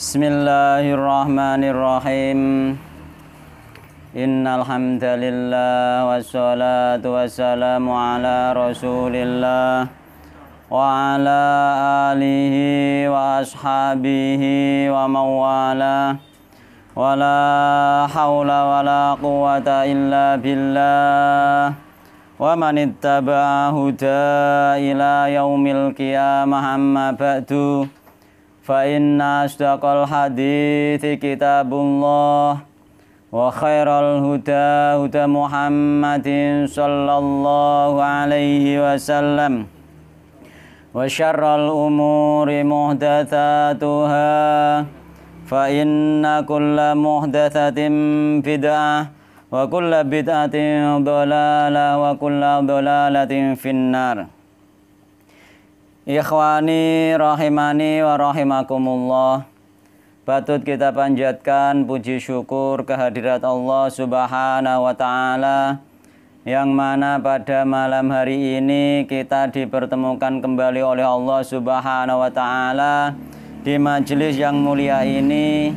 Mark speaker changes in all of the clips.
Speaker 1: بسم الله الرحمن الرحيم إن الحمد لله والصلاة والسلام على رسول الله وعلى آله وأصحابه ومن والاه ولا حول ولا قوة إلا بالله ومن اتبع هدى إلى يوم القيامة أما بعد فإن أصدق الحديث كتاب الله وخير الهدى هدى محمد صلى الله عليه وسلم وشر الأمور محدثاتها فإن كل محدثة بدعة وكل بدعة ضلالة وكل ضلالة في النار Ikhwani rahimani wa rahimakumullah Patut kita panjatkan puji syukur kehadirat Allah subhanahu wa ta'ala Yang mana pada malam hari ini kita dipertemukan kembali oleh Allah subhanahu wa ta'ala Di majelis yang mulia ini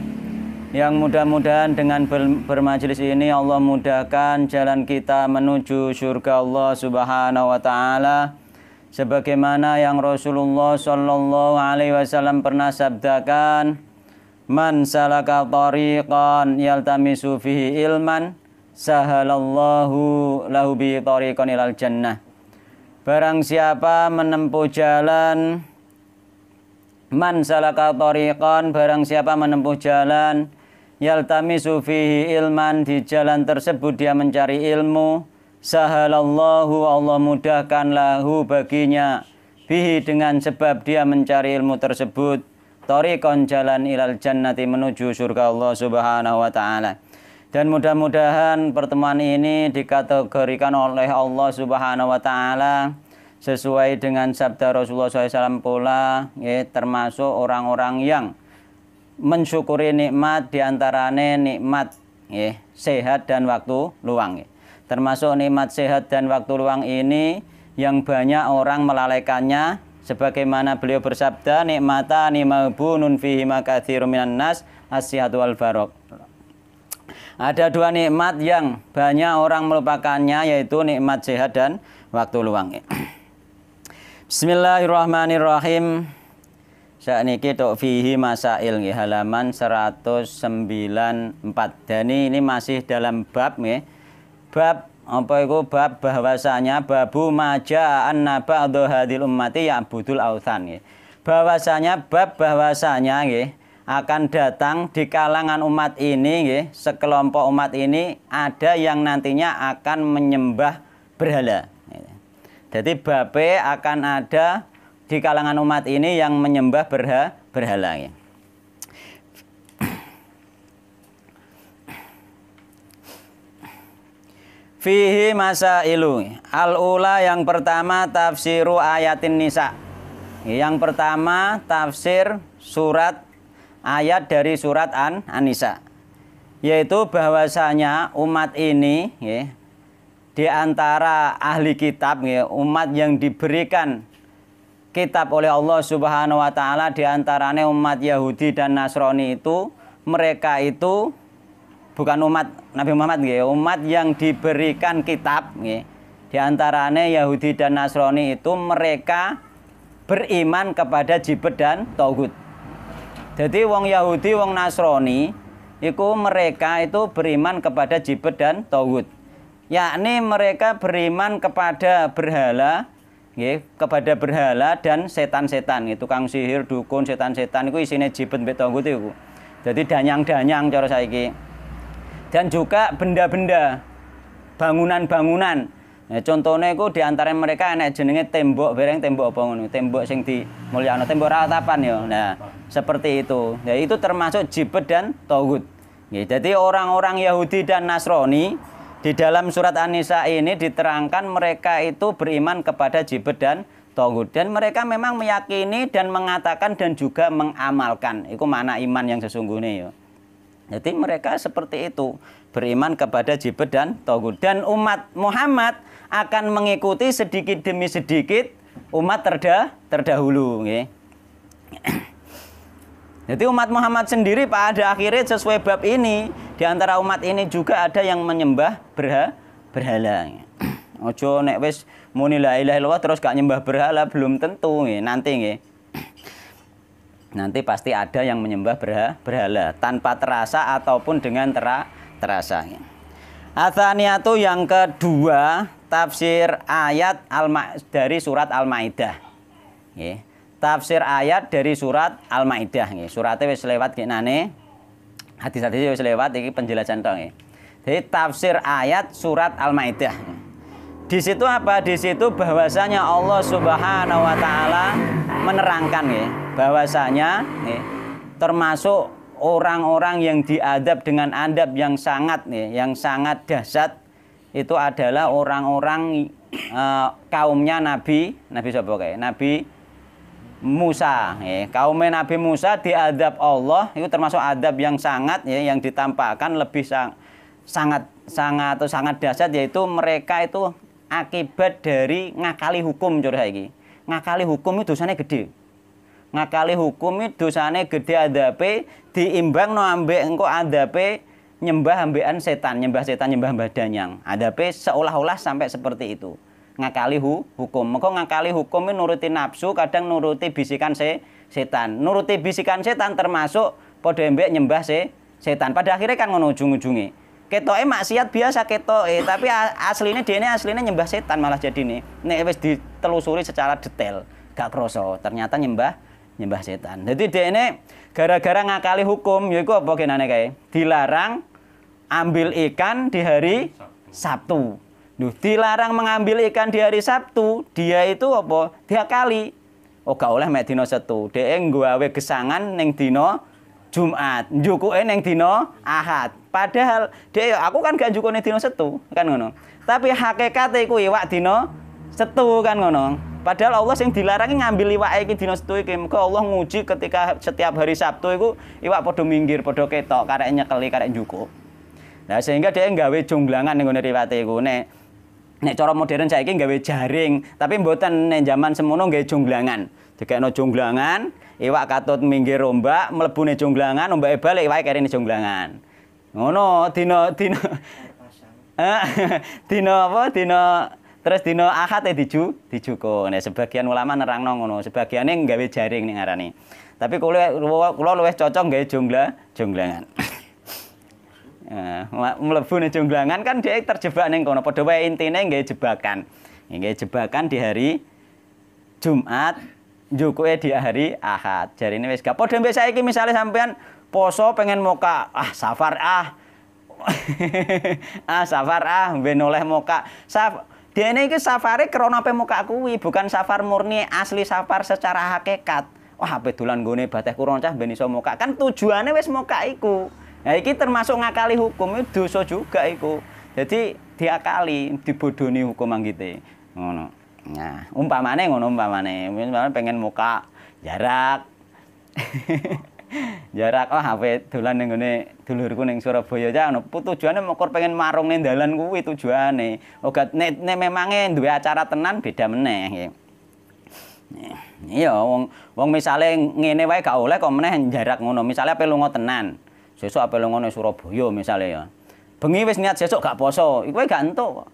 Speaker 1: yang mudah-mudahan dengan bermajelis ini Allah mudahkan jalan kita menuju surga Allah subhanahu wa ta'ala sebagaimana yang Rasulullah Shallallahu alaihi wasallam pernah sabdakan man salaka tariqan yaltamisu fihi ilman sahalallahu lahu bi tariqan ilal jannah barang siapa menempuh jalan man salaka tariqan barang siapa menempuh jalan yaltamisu fihi ilman di jalan tersebut dia mencari ilmu Sahalallahu Allah mudahkan lahu baginya bihi dengan sebab dia mencari ilmu tersebut torikon jalan ilal jannati menuju surga Allah subhanahu wa ta'ala dan mudah-mudahan pertemuan ini dikategorikan oleh Allah subhanahu wa ta'ala sesuai dengan sabda Rasulullah SAW pula ya, termasuk orang-orang yang mensyukuri nikmat diantaranya nikmat ya, sehat dan waktu luang ya. Termasuk nikmat sehat dan waktu luang ini yang banyak orang melalaikannya sebagaimana beliau bersabda nikmata mabunun fihi makatsirun minan nas asyhadu wal barok. Ada dua nikmat yang banyak orang melupakannya yaitu nikmat sehat dan waktu luang. Bismillahirrahmanirrahim. Sakniki tok fihi masail halaman 194. Dan ini masih dalam bab nggih bab apa itu bab bahwasanya babu maja anna ba'dhu hadil ummati ya budul authan ya. Bahwasanya bab bahwasanya ya, akan datang di kalangan umat ini ya, sekelompok umat ini ada yang nantinya akan menyembah berhala. Jadi bape akan ada di kalangan umat ini yang menyembah berha, berhala ya. Fihi masailu. Al-ula yang pertama tafsiru ayatin nisa. Yang pertama tafsir surat ayat dari surat An Anisa. Yaitu bahwasanya umat ini ya, di antara ahli kitab ya, umat yang diberikan kitab oleh Allah Subhanahu wa taala di antaranya umat Yahudi dan Nasrani itu mereka itu bukan umat Nabi Muhammad nggih, umat yang diberikan kitab nggih. Di antaranya Yahudi dan Nasrani itu mereka beriman kepada jibet dan tauhid. Jadi wong Yahudi, wong Nasrani itu mereka itu beriman kepada jibet dan tauhid. Yakni mereka beriman kepada berhala nggih, kepada berhala dan setan-setan itu kang sihir, dukun, setan-setan itu isine jibet mbek tauhid Jadi danyang-danyang cara saya ini dan juga benda-benda bangunan-bangunan ya, contohnya itu diantara mereka enak jenenge tembok bereng tembok apa ini? tembok sing di mulyano tembok ratapan ya nah seperti itu ya itu termasuk jibet dan togut ya, jadi orang-orang Yahudi dan Nasrani di dalam surat an ini diterangkan mereka itu beriman kepada jibet dan Togut dan mereka memang meyakini dan mengatakan dan juga mengamalkan. Itu mana iman yang sesungguhnya ya. Jadi mereka seperti itu beriman kepada jibet dan togut dan umat Muhammad akan mengikuti sedikit demi sedikit umat terda terdahulu. Nge. Jadi umat Muhammad sendiri pada akhirnya sesuai bab ini di antara umat ini juga ada yang menyembah berha berhala. Ojo nek wis muni la ilaha terus gak nyembah berhala belum tentu nanti nggih nanti pasti ada yang menyembah berhala tanpa terasa ataupun dengan tera, terasa. Athaniyatu yang kedua tafsir ayat al dari surat Al-Maidah. Tafsir ayat dari surat Al-Maidah Suratnya wis lewat nane. Hadis-hadisnya wis lewat Ini penjelasan tok Jadi tafsir ayat surat Al-Maidah. Di situ apa? Di situ bahwasanya Allah Subhanahu wa taala menerangkan ya, bahwasanya ya, termasuk orang-orang yang diadab dengan adab yang sangat nih, ya, yang sangat dahsyat itu adalah orang-orang eh, kaumnya Nabi, Nabi sapa kayak? Nabi Musa ya. kaumnya Nabi Musa diadab Allah itu termasuk adab yang sangat ya yang ditampakkan lebih sang, sangat sangat atau sangat dahsyat yaitu mereka itu akibat dari ngakali hukum curah lagi. Ngakali hukum itu dosanya gede. Ngakali hukum itu dosanya gede ada p. diimbang no ambek engko p. nyembah ambekan setan, nyembah setan, nyembah badan yang ada p. seolah-olah sampai seperti itu. Ngakali hu, hukum. Mengko ngakali hukum itu nuruti nafsu, kadang nuruti bisikan se, setan. Nuruti bisikan setan termasuk podo nyembah se, setan. Pada akhirnya kan ngono ujung-ujungnya ketok eh maksiat biasa ketok eh tapi aslinya dia ini aslinya nyembah setan malah jadi nih nek wes ditelusuri secara detail gak kroso ternyata nyembah nyembah setan jadi dia ini gara-gara ngakali hukum yaiku apa nane kayak dilarang ambil ikan di hari Sabtu. Duh, dilarang mengambil ikan di hari Sabtu, dia itu apa? Dia kali. Oh, gak oleh metino dina setu. Dhek nggawe gesangan neng dino Jumat, njukuke ning dino Ahad. Padahal dia ya, aku kan gak njukune dino Setu, kan ngono. Tapi hakikate kuwi iwak dino Setu kan ngono. Padahal Allah sing dilarang ngambil iwak iki dino Setu iki. Muga Allah nguji ketika setiap hari Sabtu iku iwak padha minggir, padha ketok, karek nyekeli, karek Nah, sehingga dia nggawe jonglangan ning ngene riwate iku. Nek nek cara modern saiki nggawe jaring, tapi mboten nek zaman semono nggawe jonglangan. Dikekno jonglangan, iwak katut minggir ombak, mlebune jonglangan, ombake balik iwake kerene jonglangan. Ngono dina dina dina apa dina terus dina ahad eh diju dijuku, Nah, sebagian ulama nerangno ngono, sebagiane nggawe jaring ning arane. Tapi kula kula luwih cocok nggawe jongla jonglangan. Eh, mlebu ning jonglangan kan dia terjebak ning kono. Padha wae intine nggih jebakan. Nggih jebakan di hari Jumat njukuke di hari Ahad. ini wes, gak podo biasa iki misalnya sampean poso pengen moka ah safar ah ah safar ah ben oleh moka saf dia ini ke safari krono pe moka kuwi bukan safar murni asli safar secara hakikat wah betulan dulan gone bateh kurang cah ben iso moka kan tujuannya wes moka iku nah iki termasuk ngakali hukum itu dosa juga iku jadi diakali dibodoni hukum anggite ngono Nah, umpamane ngono umpamane, umpamane pengen muka jarak. jarak oh HP dolan ning ngene dulurku ning Surabaya ya ono tujuane mekor pengen marung ning dalan kuwi tujuane. Oga nek ne memange duwe acara tenan beda meneh. Nah, iya wong wong misale ngene wae gak oleh kok meneh jarak ngono. Misale ape lunga tenan. Sesuk ape lunga ning Surabaya misale ya. Bengi wis niat sesuk gak poso, iku gak entuk kok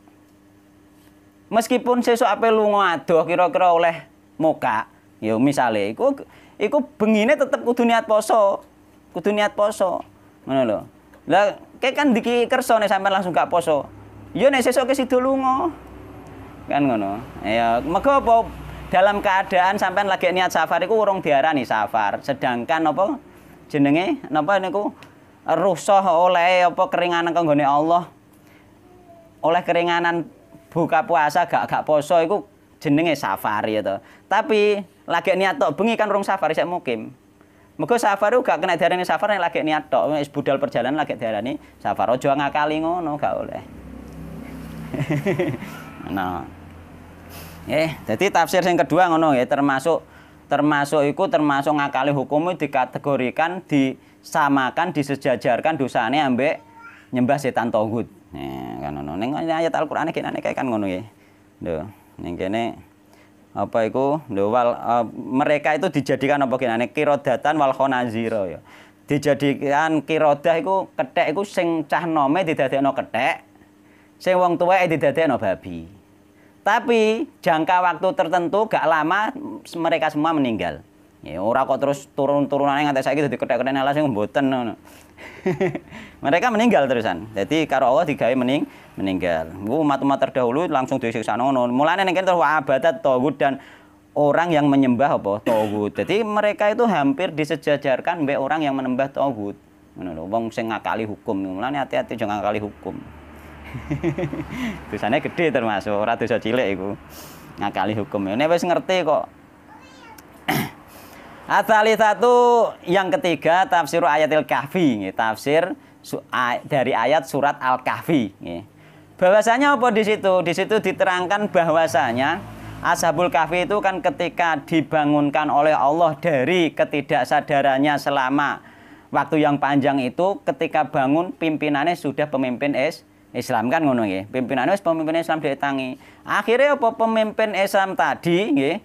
Speaker 1: meskipun sesuk ape lunga adoh kira-kira oleh muka ya misalnya, iku iku bengine tetep kudu niat poso kudu niat poso ngono lho lah kayak kan diki kerso nek sampai langsung gak poso yo ya nih sesuk ke sido lunga kan ngono ya maka apa dalam keadaan sampean lagi niat safar iku urung diarani safar sedangkan apa jenenge napa niku rusuh oleh apa keringanan kanggone Allah oleh keringanan buka puasa gak gak poso itu jenenge safari itu. Ya Tapi lagi niat tok bengi kan rong safari saya mukim. Mugo safari gak kena diarani safari yang lagi niat tok. Wis budal perjalanan lagi diarani safari Ojo ngakali ngono gak oleh. nah. Eh, jadi tafsir yang kedua ngono ya termasuk termasuk itu termasuk ngakali hukum dikategorikan disamakan disejajarkan dosanya ambek nyembah setan togut. Nah kan ngono. Ning ayat Al-Qur'ane kene kayak kan ngono ya. Lho, ning kene apa iku lho wal uh, mereka itu dijadikan apa kene kirodatan wal khonazira ya. Dijadikan kirodah iku kethek iku sing cah nome didadekno kethek, sing wong tuwek didadekno babi. Tapi jangka waktu tertentu gak lama mereka semua meninggal. Ya ora kok terus turun-turunane nganti saiki dadi kethek-kethek ala sing mboten ngono. mereka meninggal terusan. Jadi karo Allah digawe mening meninggal. umat-umat terdahulu langsung disiksa nono. Mulane ning kene abadat togut dan orang yang menyembah apa togut. Jadi mereka itu hampir disejajarkan mbek orang yang menembah togut. Ngono lho, wong sing ngakali hukum. Mulane hati-hati jangan ngakali hukum. Dosane gede termasuk ora dosa cilik iku. Ngakali hukum. Ya, nek wis ngerti kok Atali satu yang ketiga tafsir ayat al kahfi, tafsir dari ayat surat al kahfi. Bahwasanya apa di situ? Di situ diterangkan bahwasanya ashabul kahfi itu kan ketika dibangunkan oleh Allah dari ketidaksadarannya selama waktu yang panjang itu ketika bangun pimpinannya sudah pemimpin es Islam kan ngono nggih. Pimpinane wis pemimpin Islam ditangi. Akhirnya apa pemimpin Islam tadi nggih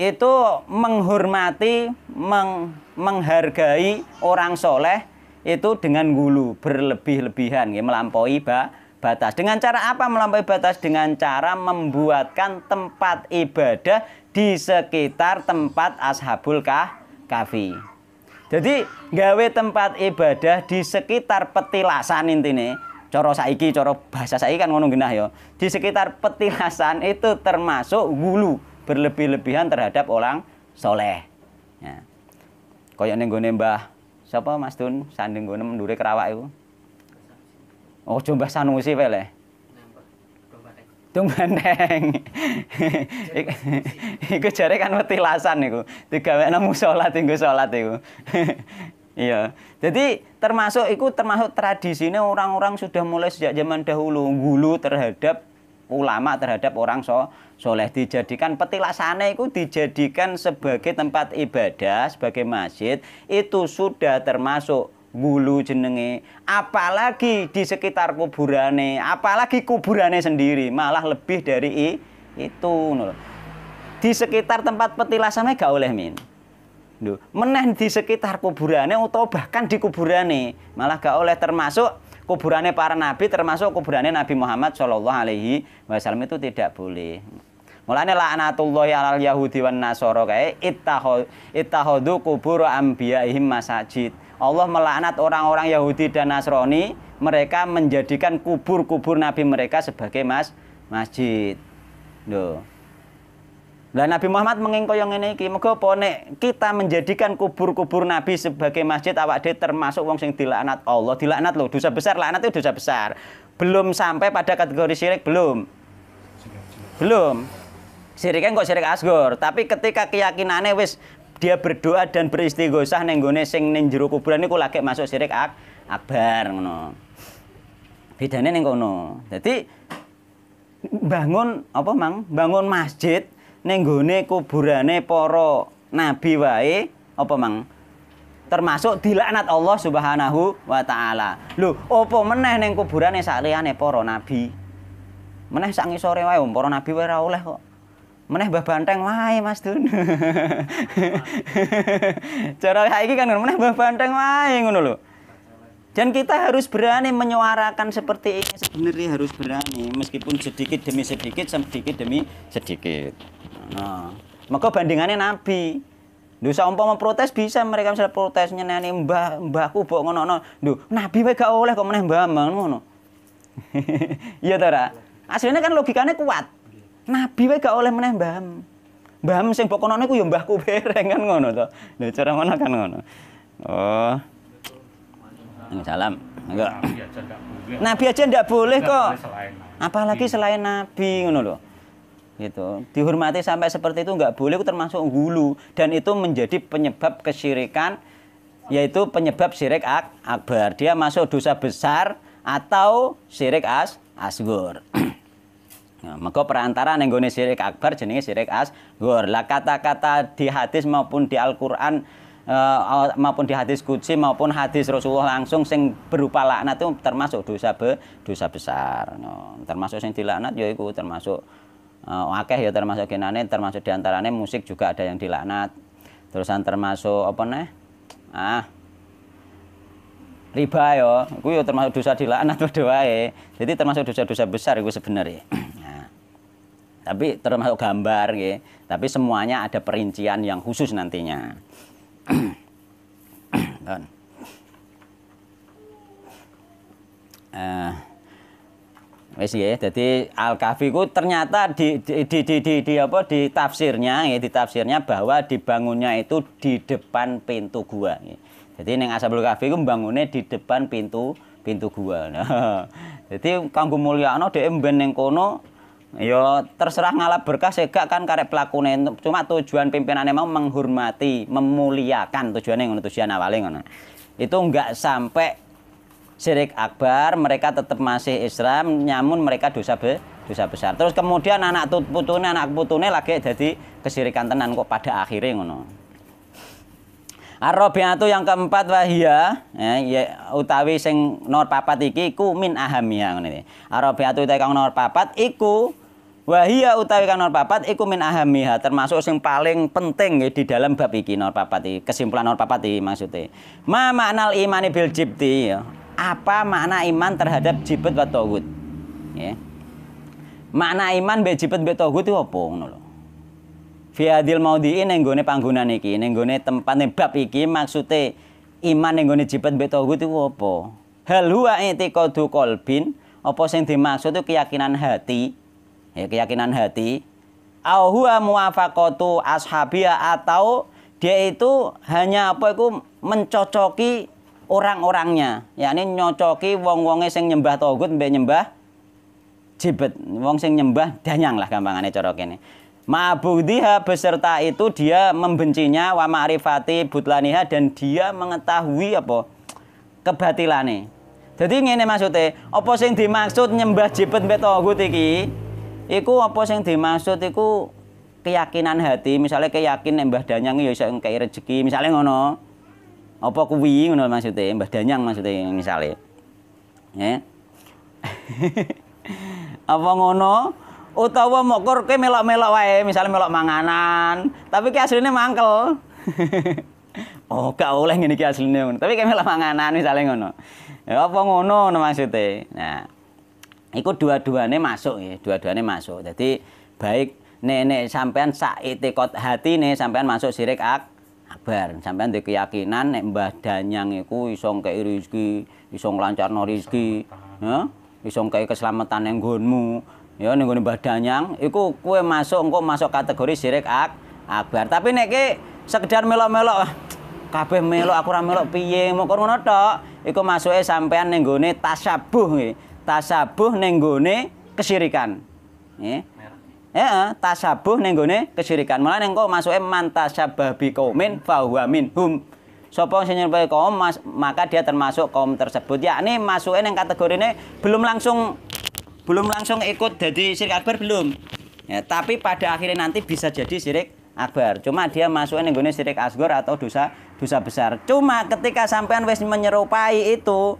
Speaker 1: itu menghormati, meng, menghargai orang soleh itu dengan gulu berlebih-lebihan, ya, melampaui ba, batas. Dengan cara apa melampaui batas? Dengan cara membuatkan tempat ibadah di sekitar tempat ashabul kah, kafi. Jadi gawe tempat ibadah di sekitar petilasan intine. Coro saiki, coro bahasa saiki kan ngono genah ya. Di sekitar petilasan itu termasuk gulu berlebih-lebihan terhadap orang soleh. Ya. Koyok neng gue mbah siapa Mas Tun sanding gue mendure kerawak itu. Oh coba sanusi pele. Dung banteng. iku jare kan petilasan iku. Digawekno musala tinggo salat iku. Iya. Jadi termasuk itu termasuk tradisinya orang-orang sudah mulai sejak zaman dahulu gulu terhadap ulama terhadap orang so soleh dijadikan petilasane itu dijadikan sebagai tempat ibadah sebagai masjid itu sudah termasuk bulu jenenge apalagi di sekitar kuburane apalagi kuburane sendiri malah lebih dari i, itu nul di sekitar tempat petilasannya gak oleh min Duh, meneh di sekitar kuburane atau bahkan di kuburane malah gak oleh termasuk kuburannya para nabi termasuk kuburannya Nabi Muhammad Shallallahu Alaihi Wasallam itu tidak boleh. Mulane laknatullahi al yahudi wan kayak kae ittakhadhu kubur ambiyahim masajid. Allah melaknat orang-orang Yahudi dan Nasrani, mereka menjadikan kubur-kubur nabi mereka sebagai mas masjid. Duh. Nah, Nabi Muhammad mengengko yang ini iki. Mega apa kita menjadikan kubur-kubur Nabi sebagai masjid awak dhewe termasuk wong sing dilaknat Allah. Dilaknat loh, dosa besar, laknat itu dosa besar. Belum sampai pada kategori syirik belum. Belum. syirik kan kok syirik asgor, tapi ketika keyakinannya wis dia berdoa dan beristighosah neng gone sing ning jero kuburan niku lagi masuk syirik ak akbar ngono. Bedane ning kono. Dadi bangun apa Mang? Bangun masjid ning gone kuburane para nabi wae apa mang termasuk dilaknat Allah Subhanahu wa taala. Lho, opo meneh ning kuburane sakliyane para nabi? Meneh sak sore wae para nabi wae ora oleh kok. Meneh Mbah Banteng wae Mas Dun. Cara saiki kan meneh Mbah Banteng wae ngono lho. Dan kita harus berani menyuarakan seperti ini sebenarnya harus berani meskipun sedikit demi sedikit sedikit demi sedikit. Nah, maka bandingannya Nabi. Dosa umpama protes bisa mereka misalnya protesnya nani mbah mbahku bok ngono-ngono. Duh, Nabi wae gak oleh kok meneh mbah ngono. Iya ta ra? Aslinya kan logikanya kuat. Nabi wae gak oleh meneh mbah. Mbah sing mbok kono ku ya mbahku bereng kan ngono to. Lha cara ngono kan ngono. Oh. Salam. Enggak. Nabi aja ndak boleh kok. Apalagi selain Nabi ngono lho gitu dihormati sampai seperti itu nggak boleh termasuk hulu dan itu menjadi penyebab kesyirikan yaitu penyebab syirik ak akbar dia masuk dosa besar atau syirik as asgur Nah, maka perantara nenggone syirik akbar jenenge syirik asgur Lah kata-kata di hadis maupun di Al-Qur'an uh, maupun di hadis kunci maupun hadis Rasulullah langsung sing berupa laknat itu termasuk dosa be, dosa besar. No. Nah, termasuk sing dilaknat yaitu termasuk uh, akeh ya termasuk genane termasuk diantaranya musik juga ada yang dilaknat terusan termasuk apa nih ah riba yo ya, gue yo ya termasuk dosa dilaknat berdoa, ya jadi termasuk dosa-dosa besar gue sebenarnya nah. tapi termasuk gambar ya tapi semuanya ada perincian yang khusus nantinya dan uh, eh. Wis nggih, ya. dadi Al-Kahfi ku ternyata di di, di di di apa di tafsirnya ya, di tafsirnya bahwa dibangunnya itu di depan pintu gua. Ya. Jadi ning Ashabul Kahfi ku bangunnya di depan pintu pintu gua. Nah. Jadi kanggo mulyakno dhek mben ning kono ya terserah ngalah berkah segak kan karek pelakune cuma tujuan pimpinannya mau menghormati, memuliakan tujuannya ngono tujuan awalnya ngono. Itu enggak sampai syirik akbar, mereka tetap masih Islam, nyamun mereka dosa be, dosa besar. Terus kemudian anak putune anak putune lagi jadi kesirikan tenan kok pada akhirnya ngono. Arabiatu yang keempat wahia ya, ya, utawi sing nor papat iki iku min ahamia ngene. Arabiatu utawi kang nor papat iku wahia utawi kang nor papat iku min ahamiha termasuk sing paling penting ya, di dalam bab iki nor papat iki. Kesimpulan nor papat iki maksudnya. Ma maknal imani bil jibti ya apa makna iman terhadap jibet wa ya makna iman be jibet be tauhid itu apa ngono fiadil fi hadil maudhi'i ning gone iki tempat nembab iki maksudnya iman ning gone jibet be tauhid itu apa hal huwa kodu kolbin apa sing dimaksud itu keyakinan hati ya keyakinan hati au huwa muwafaqatu ashabia atau dia itu hanya apa itu mencocoki orang-orangnya yakni nyocoki wong-wonge sing nyembah togut mbek nyembah jibet wong sing nyembah danyang lah gampangane cara kene Ma'budiha beserta itu dia membencinya wa ma'rifati butlaniha dan dia mengetahui apa kebatilane. Jadi ngene maksudnya, apa sing dimaksud nyembah jipet mbek togut iki? Iku apa sing dimaksud iku keyakinan hati, misalnya keyakin nembah danyang ya iso ngkei rezeki, misalnya ngono apa kuwi ngono maksude Mbah Danyang maksudnya misalnya ya apa ngono utawa mokor ke melok-melok wae misalnya melok manganan tapi ki aslinya mangkel oh gak oleh ngene ki aslinya tapi ke melok manganan misalnya ngono ya apa ngono maksudnya nah ikut dua duanya masuk ya dua duanya masuk jadi baik nenek sampean sakit kot hati nih sampean masuk sirik ak Sabar, sampai nanti keyakinan nek Mbah Danyang iku isong ngkei rezeki, iso nglancarno rezeki, ya, iso ngkei keselamatan nang nggonmu. Ya ning Mbah Danyang iku kue masuk engko masuk kategori sirik ak akbar. Tapi nek sekedar melok-melok ah, kabeh melok aku ora melok piye mau ngono tok iku masuke sampean ning tasabuh nggih tasabuh ning kesirikan nggih Ya, tasabuh ning kesirikan kesyirikan. Mulane engko masuke man tasabbah bi qaumin fahuwa minhum. Sapa kaum mas, maka dia termasuk kaum tersebut. Yakni masuke kategori ini belum langsung belum langsung ikut jadi syirik akbar belum. Ya, tapi pada akhirnya nanti bisa jadi syirik akbar. Cuma dia masuknya ning gone syirik asgor atau dosa dosa besar. Cuma ketika sampean wes menyerupai itu,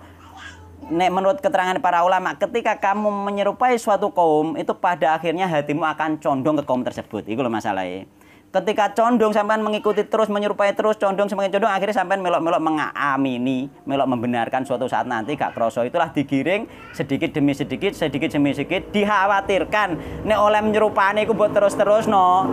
Speaker 1: nek menurut keterangan para ulama, ketika kamu menyerupai suatu kaum, itu pada akhirnya hatimu akan condong ke kaum tersebut. Itu loh masalahnya. E. Ketika condong sampean mengikuti terus menyerupai terus condong semakin condong akhirnya sampean melok-melok mengamini, melok membenarkan suatu saat nanti gak kroso itulah digiring sedikit demi sedikit, sedikit demi sedikit dikhawatirkan nek oleh menyerupai iku buat terus-terus no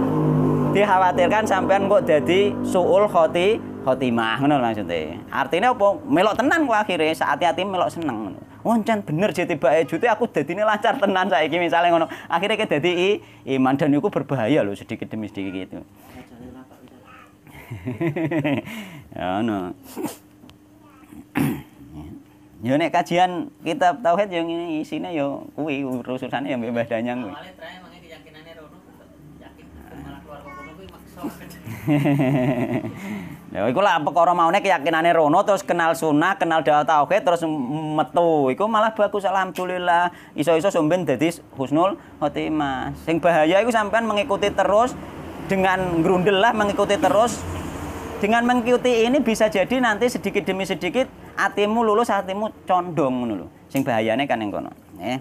Speaker 1: dikhawatirkan sampean kok jadi suul khoti khotimah ngono maksudnya. Artinya apa? Melok tenan kok akhirnya saat-hati melok seneng ngono. Wancen bener jadi tibake jute aku dadine lancar tenan saiki misalnya ngono. Akhirnya ke dadi iman dan itu berbahaya loh sedikit demi sedikit gitu. ya no. Ya nek kajian kitab tauhid yang ini isine yo ya kuwi urusane yang bebas danyang kuwi. Ya iku lah perkara maune keyakinane Rono terus kenal sunnah, kenal dalil tauhid terus metu. Iku malah bagus alhamdulillah. Iso-iso sumben dadi husnul khotimah. Sing bahaya iku sampean mengikuti terus dengan grundel lah mengikuti terus dengan mengikuti ini bisa jadi nanti sedikit demi sedikit hatimu lulus hatimu condong ngono lho. Sing bahayane kan yang kono. Eh.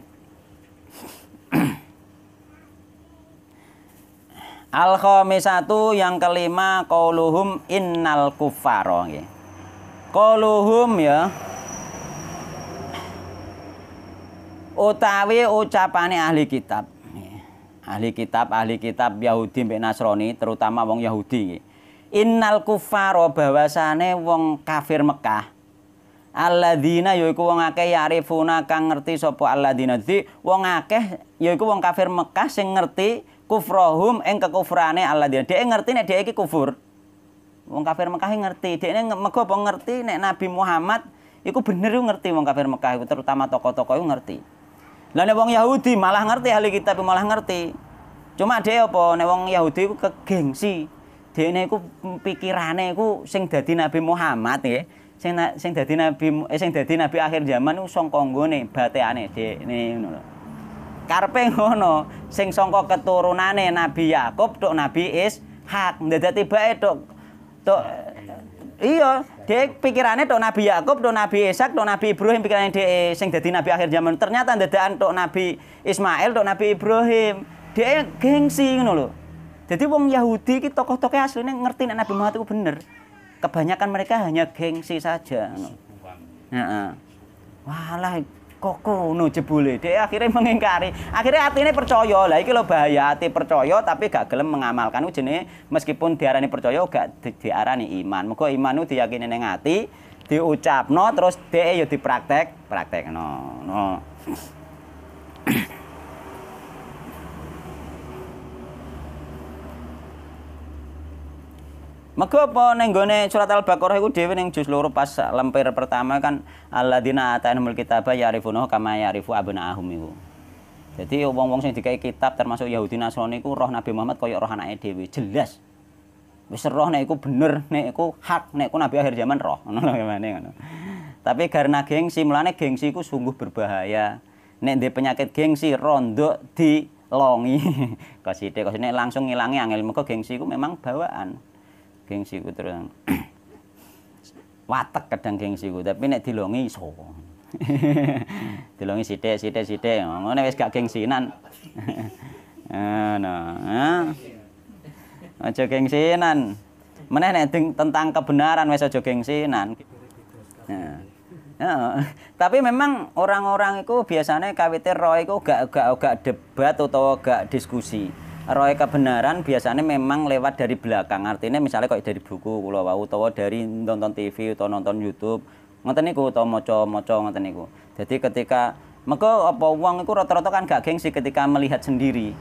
Speaker 1: Al satu yang kelima qauluhum innal kufaro nggih. Qauluhum ya utawi ucapane ahli kitab. Ahli kitab, ahli kitab Yahudi mbek Nasrani, terutama wong Yahudi nggih. Innal kuffaro bahwasane wong kafir Mekah alladzina yaiku wong akeh yarifuna kang ngerti sapa alladzina dadi wong akeh yaiku wong kafir Mekah sing ngerti kufrohum eng kekufrane Dia. Dia ngerti nek dia iki kufur. Wong kafir Mekah ngerti. Dia ini mego apa ngerti nek Nabi Muhammad iku bener ngerti wong kafir Mekah iku terutama toko-toko itu ngerti. Lah nek wong Yahudi malah ngerti ahli kitab malah ngerti. Cuma dia apa nek wong Yahudi iku kegengsi. Dia ini iku pikirane iku sing dadi Nabi Muhammad ya Sing sing dadi Nabi eh, sing dadi Nabi akhir zaman iku sangka nggone bateane dhekne ngono lho karpe ngono sing songko keturunane Nabi Yakub dok Nabi Ishak ndadak tiba itu dok iya dia pikirannya dok Nabi Yakub dok Nabi Ishak dok Nabi Ibrahim pikirannya dia, eh, sing jadi nabi akhir zaman ternyata ndadakan dok Nabi Ismail dok Nabi Ibrahim dia gengsi ngono loh. jadi wong Yahudi ki tokoh-tokoh aslinya ngerti nek Nabi Muhammad itu bener kebanyakan mereka hanya gengsi saja ngono walah koko no jebule dia akhirnya mengingkari akhirnya hati ini percaya lah iki lo bahaya hati percaya tapi gak gelem mengamalkan ujene meskipun diarani percaya gak di, diarani iman muga iman itu diyakini ning ati diucapno terus dia ya yo dipraktek praktekno no. no. Mego apa neng gone surat Al-Baqarah iku dhewe ning juz loro pas lempir pertama kan alladzina atainumul kitaba ya'rifuna kama ya'rifu abnaahum iku. Jadi wong-wong sing dikai kitab termasuk Yahudi Nasrani iku roh Nabi Muhammad koyo roh anake dhewe, jelas. Wis roh nek bener, nek hak, nek nabi akhir zaman roh, ngono lho Tapi karena gengsi, mulane gengsi ku sungguh berbahaya. Nek ndek penyakit gengsi rondo di longi. kasih kasih ne langsung ngilangi angel, mergo gengsi ku memang bawaan gengsiku terus watek kadang gengsi gengsiku tapi nek dilongi iso dilongi sithik sithik sithik ngono wis gak gengsinan ngono aja gengsinan meneh nek tentang kebenaran wis aja gengsinan nah tapi memang orang-orang itu biasanya kawite roh itu gak gak gak debat atau gak diskusi roy kebenaran biasanya memang lewat dari belakang artinya misalnya kayak dari buku kalau wau utawa dari nonton TV atau nonton YouTube ngoten niku utawa maca-maca ngoten niku jadi ketika mengko apa wong iku rata-rata kan gak gengsi ketika melihat sendiri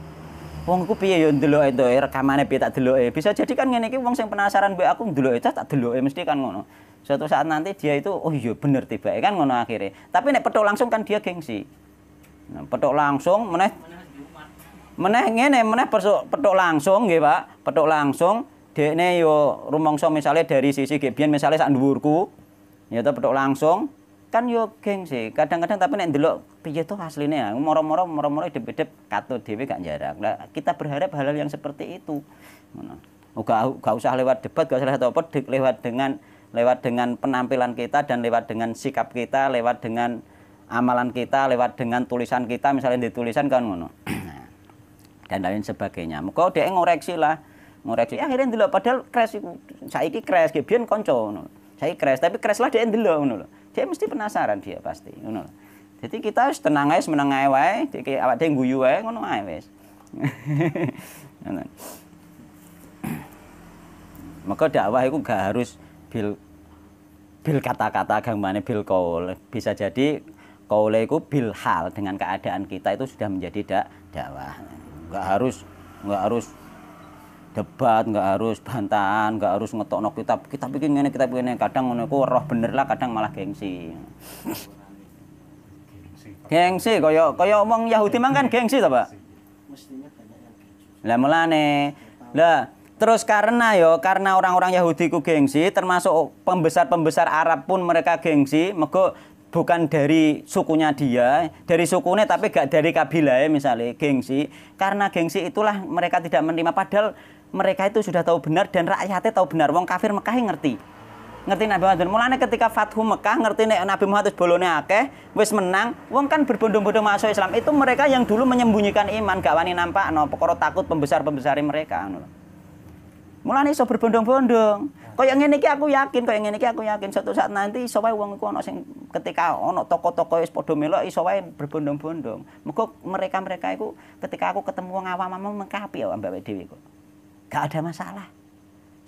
Speaker 1: uangku iku piye yo ndeloke to eh, rekamane piye tak bisa jadi kan ngene iki uang sing penasaran mbek aku dulu itu tak deloke mesti kan ngono suatu saat nanti dia itu oh iya bener tiba kan ngono akhirnya tapi nek petok langsung kan dia gengsi nah, langsung meneh meneh ngene meneh petuk langsung nggih Pak petuk langsung dekne yo rumangsa misalnya dari sisi gebian misalnya sak dhuwurku ya to petuk langsung kan yo geng sih kadang-kadang tapi nek ndelok piye to asline ya moro-moro moro-moro edep kato katut dhewe gak jarak nah, kita berharap hal, -hal yang seperti itu ngono oh, gak, gak usah lewat debat gak usah lewat apa lewat dengan lewat dengan penampilan kita dan lewat dengan sikap kita lewat dengan amalan kita lewat dengan tulisan kita misalnya ditulisan kan ngono nah, dan lain sebagainya. Muka dia ngoreksi lah, ngoreksi. Eh, akhirnya dulu padahal crash itu, saya ini crash, kebien konco, saya crash, tapi crash lah dia dulu, dia mesti penasaran dia pasti, nul. Jadi kita harus tenang aja, menang aja wae, jadi awak dia guyu aja, ngono aja wes. Maka dakwah itu gak harus bil bil kata-kata gambarnya bil kaul. Bisa jadi kaul itu bil hal dengan keadaan kita itu sudah menjadi dak dakwah nggak harus nggak harus debat nggak harus bantahan nggak harus ngetok nok kitab kita bikin ini kita bikin kadang ngono roh bener lah kadang malah gengsi gengsi koyo koyo omong Yahudi mang kan gengsi ta Pak lah mulane lah terus karena yo karena orang-orang Yahudi ku gengsi termasuk pembesar-pembesar Arab pun mereka gengsi mego bukan dari sukunya dia, dari sukunya tapi gak dari kabilah ya misalnya gengsi. Karena gengsi itulah mereka tidak menerima padahal mereka itu sudah tahu benar dan rakyatnya tahu benar. Wong kafir Mekah ngerti. Ngerti Nabi Muhammad. Mulane ketika Fathu Mekah ngerti nek Nabi Muhammad bolone akeh, wis menang, wong kan berbondong-bondong masuk Islam. Itu mereka yang dulu menyembunyikan iman, gak wani nampak no, takut pembesar-pembesari mereka Mulanya iso berbondong-bondong. Kaya ngene iki aku yakin, kaya ngene iki aku yakin suatu saat nanti iso wae wong iku ana sing ketika ana toko-toko wis padha melok iso wae berbondong-bondong. Mergo mereka-mereka iku ketika aku ketemu wong awam-awam mengkapi ya mbak dhewe kok. Gak ada masalah.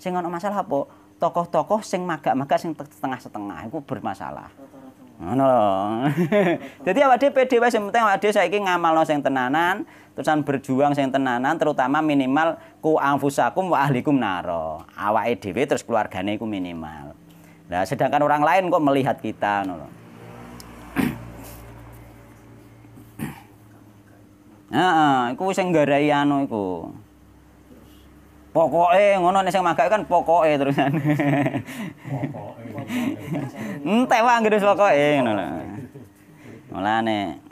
Speaker 1: Sing ana masalah apa? Tokoh-tokoh sing maga-maga sing setengah-setengah iku bermasalah. Ngono lho. Dadi awake dhewe PD wae sing penting awake dhewe saiki ngamalno sing tenanan, terusan berjuang sing tenanan terutama minimal ku anfusakum wa ahlikum naro awa dhewe terus keluargane iku minimal nah sedangkan orang lain kok melihat kita nol. Nah, aku sing nggarai anu iku. Pokoke ngono nih sing magak kan pokoke terusan. Pokoke. Entek wae anggere pokoke ngono Mulane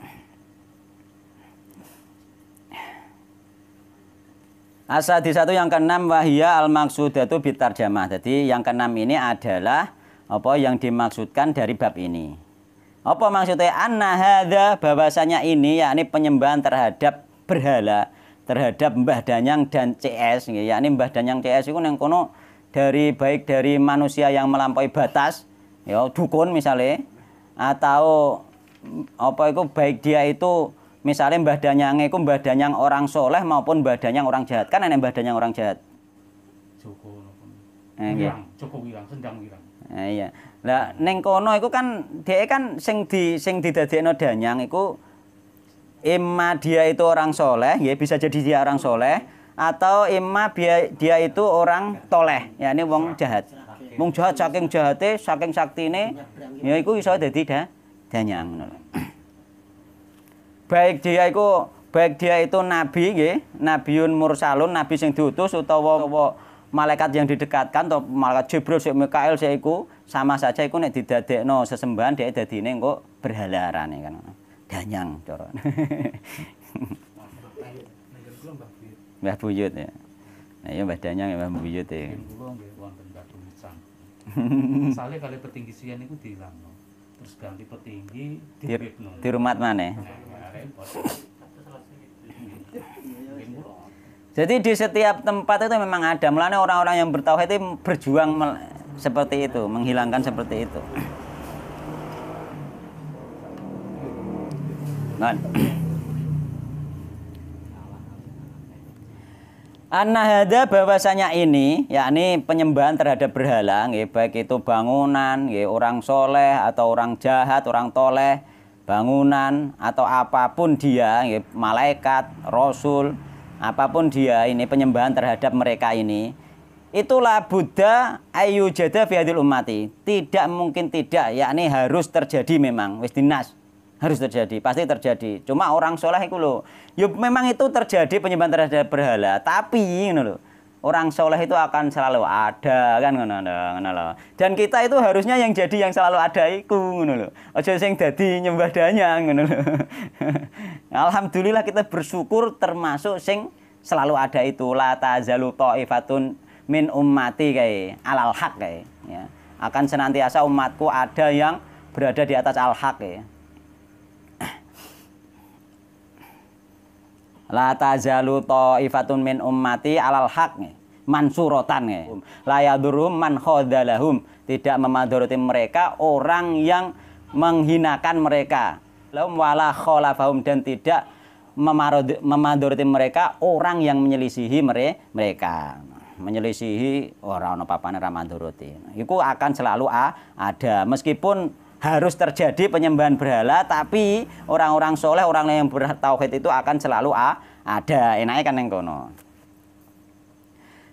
Speaker 1: di satu yang keenam wahia al maksudatu bitarjamah. Jadi yang keenam ini adalah apa yang dimaksudkan dari bab ini. Apa maksudnya anna hadza bahwasanya ini yakni penyembahan terhadap berhala, terhadap Mbah Danyang dan CS ya Yakni Mbah Danyang CS itu yang kono dari baik dari manusia yang melampaui batas, ya dukun misalnya atau apa itu baik dia itu Misalnya mbah danyange iku mbah danyang orang soleh maupun mbah danyang orang jahat. Kan enek mbah danyang orang jahat. Joko Eh, Joko wirang, sendang wirang. Eh, iya. Lah ning kono iku kan dia kan sing di sing didadekno danyang iku Ima dia itu orang soleh, ya bisa jadi dia orang soleh atau ima dia, dia itu orang toleh, ya ini wong jahat. Wong jahat saking jahatnya, saking sakti ini, ya iku iso dadi da, danyang ngono baik dia itu baik dia itu nabi nggih, nabiun mursalun, nabi yang diutus utawa, malaikat yang didekatkan atau malaikat Jibril sik Mikail sik iku sama saja iku nek no sesembahan dia dadine kok berhala ya kan. Danyang cara. Mbah Buyut ya. Nah, ya Mbah Danyang ya Mbah Buyut ya. Kula kali petinggi sian terus ganti petinggi di rumah mana nah, jadi di setiap tempat itu memang ada Mulanya orang-orang yang bertauhid itu berjuang seperti itu menghilangkan seperti itu nah, Anahada bahwasanya ini yakni penyembahan terhadap berhala ya, baik itu bangunan ya, orang soleh atau orang jahat orang toleh bangunan atau apapun dia ya, malaikat rasul apapun dia ini penyembahan terhadap mereka ini itulah Buddha ayu jada fiadil umati tidak mungkin tidak yakni harus terjadi memang wis dinas harus terjadi pasti terjadi cuma orang soleh itu loh ya memang itu terjadi penyembahan terhadap berhala tapi ini loh orang soleh itu akan selalu ada kan ngono ngono loh dan kita itu harusnya yang jadi yang selalu ada itu ngono loh aja sing jadi nyembah danya ngono loh alhamdulillah kita bersyukur termasuk sing selalu ada itu la tazalu taifatun min ummati kayak alal haq kae ya akan senantiasa umatku ada yang berada di atas al haq ya La tazalu ta'ifatun min ummati alal haq mansurotan ya. La yadurum man khodalahum. Tidak memadoroti mereka orang yang menghinakan mereka. Lahum wala kholafahum dan tidak memadoroti mereka orang yang menyelisihi mereka. Menyelisihi orang oh, papane ramadoroti. Itu akan selalu ada meskipun harus terjadi penyembahan berhala tapi orang-orang soleh orang yang bertauhid itu akan selalu ah, ada enaknya kan yang kono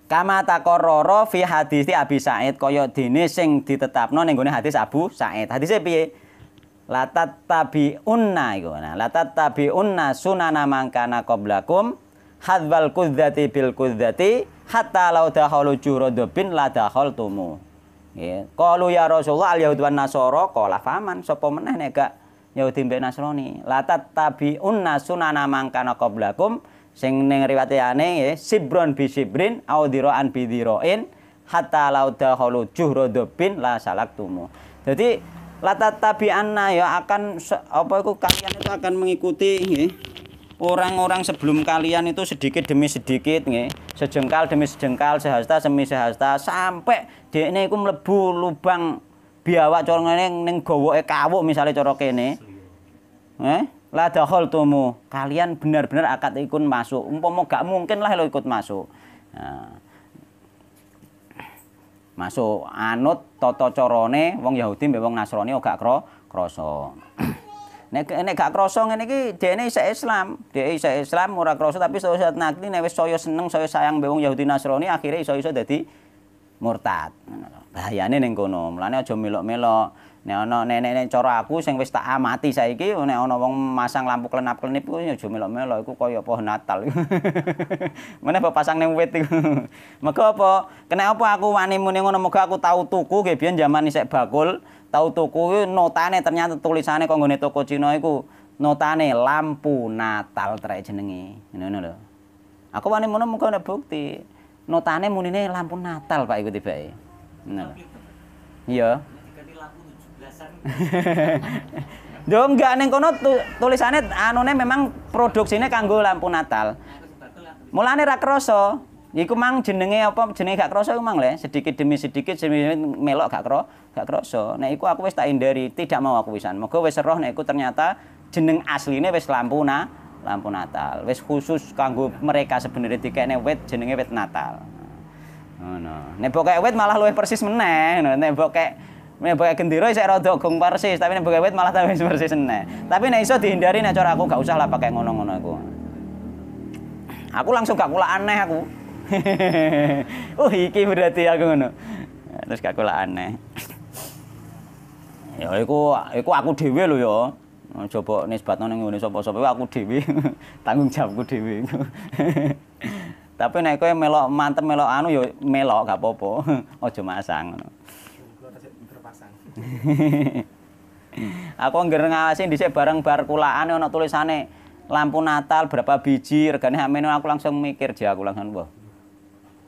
Speaker 1: kama takororo fi hadis Abi Sa'id koyo dini sing ditetapno ning gone hadis Abu Sa'id hadise piye latat tabi unna nah latat unna sunana mangkana koblakum hadwal kudzati bil kudzati hatta lau dakhalu juradobin la dakhaltumu kalau iya. ya Rasulullah al Yahud wan kalau qala faman sapa meneh nek gak Yahudi mbek Nasrani. Latat tabiunna sunana mangkana qablakum sing riwati ane ya sibron bi sibrin au diraan bi dirain hatta lauda kholu juhrodobin la salaktumu. Jadi latat tabianna ya akan apa itu kalian itu akan mengikuti ya, orang-orang sebelum kalian itu sedikit demi sedikit nih, sejengkal demi sejengkal, sehasta demi sehasta sampai dia ini iku mlebu lubang biawak cara neng ning gowoke kawuk misalnya cara kene. Eh, la dakhal tumu. Kalian benar-benar akad ikut masuk. Umpama gak mungkin lah lo ikut masuk. Nah. Masuk anut toto corone, wong Yahudi mbek wong Nasrani ora oh kro krosong. Nek nek gak krasa ngene iki dhekne isih Islam. Dhek isih Islam ora krasa tapi suatu saat nanti nek wis saya seneng saya sayang mbek wong Yahudi Nasrani akhirnya iso-iso dadi murtad. Bahayane ning kono. Mulane aja melok-melok. Nek ana nenek-nenek cara aku sing wis tak amati saiki nek ana wong masang lampu klenap-klenip kuwi ya aja melok-melok iku kaya pohon Natal. Meneh apa pasang ning wit iku. Mega apa? Kena apa aku wani muni ngono mega aku tau tuku nggih biyen jaman isek bakul, tau tuku notane ternyata tulisane kok nggone toko Cina iku notane lampu Natal trek jenenge. Ngono lho. Aku wani ngono mega ana bukti. Notane munine lampu Natal Pak iku tibake. Ngono lho. Iya. Yo enggak neng kono tu, tulisannya anune memang produksinya kanggo lampu Natal. Mulane ra krasa, iku mang jenenge apa jenenge gak krasa iku mang le, sedikit demi sedikit sedikit melok gak kro, gak krasa. Nek iku aku wis tak hindari, tidak mau aku wisan. Moga wis roh nek iku ternyata jeneng asline wis lampu na, lampu Natal. Wis khusus kanggo mereka sebenarnya tikene wit jenenge wit Natal. Ngono. Oh, no. Nek pokoke wit malah luwih persis meneh, nek pokoke Nek pakai gendera saya rada gong persis, tapi nek pakai wit malah tambah persis eneh. Tapi nek iso dihindari nek cara aku gak usah lah pakai ngono-ngono aku. Aku langsung gak kula aneh aku. oh iki berarti aku ngono. Terus gak kula aneh. ya iku iku aku dhewe lho ya. Coba nisbatno ning ngene sapa-sapa aku dhewe. Tanggung jawabku dhewe. tapi nek kowe melok mantep melok anu ya melok gak apa-apa. Aja masang ngono. aku nggak ngawasin di bareng bar kulaan ono tulisane lampu natal berapa biji regane amin aku langsung mikir jadi aku langsung wah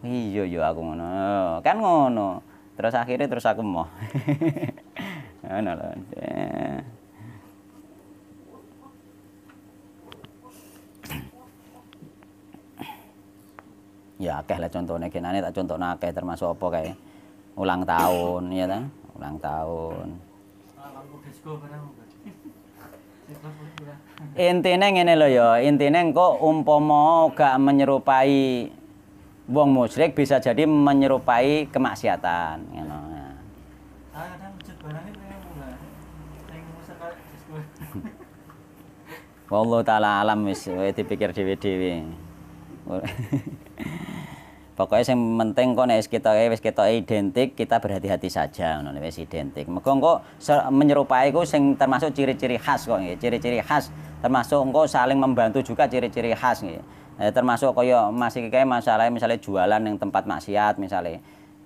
Speaker 1: iyo yo iya, aku ngono eh, kan ngono terus akhirnya terus aku mau ngono lah ya akeh lah contohnya kenane tak contohnya akeh termasuk apa kayak ulang tahun ya kan ulang tahun intinya ngene lho ya intinya kok umpama gak menyerupai wong musyrik bisa jadi menyerupai kemaksiatan ngono Wallahu taala alam wis dipikir dhewe-dhewe. Pokoknya yang penting kok nek kita eh, wis kita identik, kita berhati-hati saja ngono wis identik. Mego kok menyerupai kok sing termasuk ciri-ciri khas kok nih ciri-ciri khas termasuk kok saling membantu juga ciri-ciri khas nih Eh, termasuk koyo masih kayak masalah misalnya jualan yang tempat maksiat misalnya.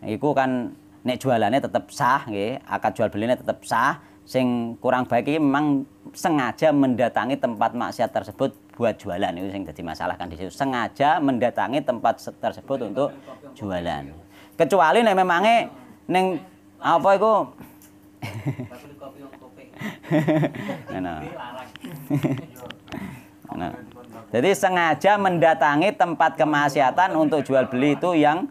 Speaker 1: itu kan nih jualannya tetap sah nih akad jual belinya tetap sah, sing kurang baik ini memang sengaja mendatangi tempat maksiat tersebut buat jualan itu sing jadi masalah kan di situ sengaja mendatangi tempat tersebut untuk jualan kecuali nih memangnya neng apa itu jadi sengaja mendatangi tempat kemaksiatan untuk jual beli itu yang